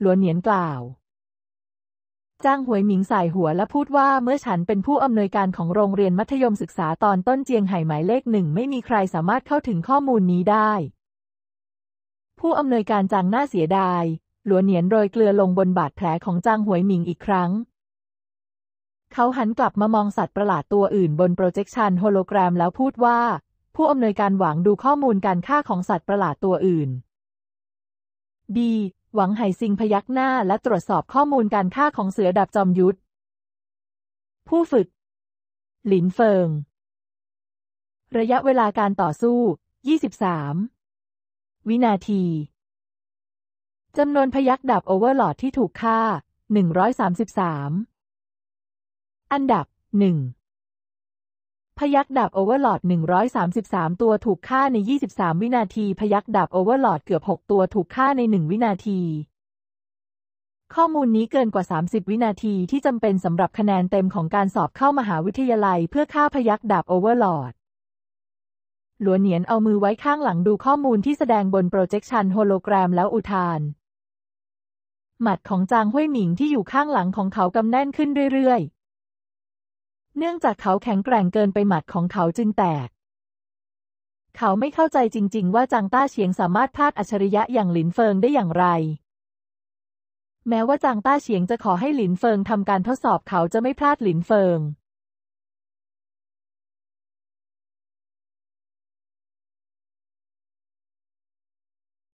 ล้วนเหนียนกล่าว จ้างหวยหมิงสายหัวและพูดว่าเมื่อฉันเป็นผู้อำนวยการของโรงเรียนมัธยมศึกษาตอนต้นเจียงไห่หมายเลขหนึ่งไม่มีใครสามารถเข้าถึงข้อมูลนี้ได้ ผู้อำนวยการจางน่าเสียดาย หลวเหนียนโรยเกลือลงบนบาดแผลของจางหวยหมิงอีกครั้งเขาหันกลับมามองสัตว์ประหลาดตัวอื่นบนโปรเจคชันโฮโลแกรมแล้วพูดว่า ผู้อำนวยการหวังดูข้อมูลการฆ่าของสัตว์ประหลาดตัวอื่นดีหวังไห่ซิงพยักหน้าและตรวจสอบข้อมูลการฆ่าของเสือดับจอมยุทธผู้ฝึก หลินเฟิง ระยะเวลาการต่อสู้ 23 วินาทีจำนวนพยักดาบโอเวอร์หลอดที่ถูกฆ่า 133อันดับหนึ่งพยักดับโอเวอร์ลอด133 ตัวถูกฆ่าใน 23 วินาที พยักดับโอเวอร์ลอดเกือบ 6 ตัวถูกฆ่าใน 1 วินาที ข้อมูลนี้เกินกว่า 30 วินาทีที่จำเป็นสำหรับคะแนนเต็มของการสอบเข้ามหาวิทยาลัยเพื่อฆ่าพยักดับโอเวอร์ลอดหลัวเหนียนเอามือไว้ข้างหลังดูข้อมูลที่แสดงบนโปรเจคชันโฮโลแกรมแล้วอุทาน หมัดของจางห้วยหมิงที่อยู่ข้างหลังของเขากำแน่นขึ้นเรื่อย ๆเนื่องจากเขาแข็งแกร่งเกินไปหมัดของเขาจึงแตก เขาไม่เข้าใจจริง ๆ ว่าจางต้าเฉียงสามารถพาดอัจฉริยะอย่างหลินเฟิงได้อย่างไร แม้ว่าจางต้าเฉียงจะขอให้หลินเฟิงทำการทดสอบเขาจะไม่พลาดหลินเฟิง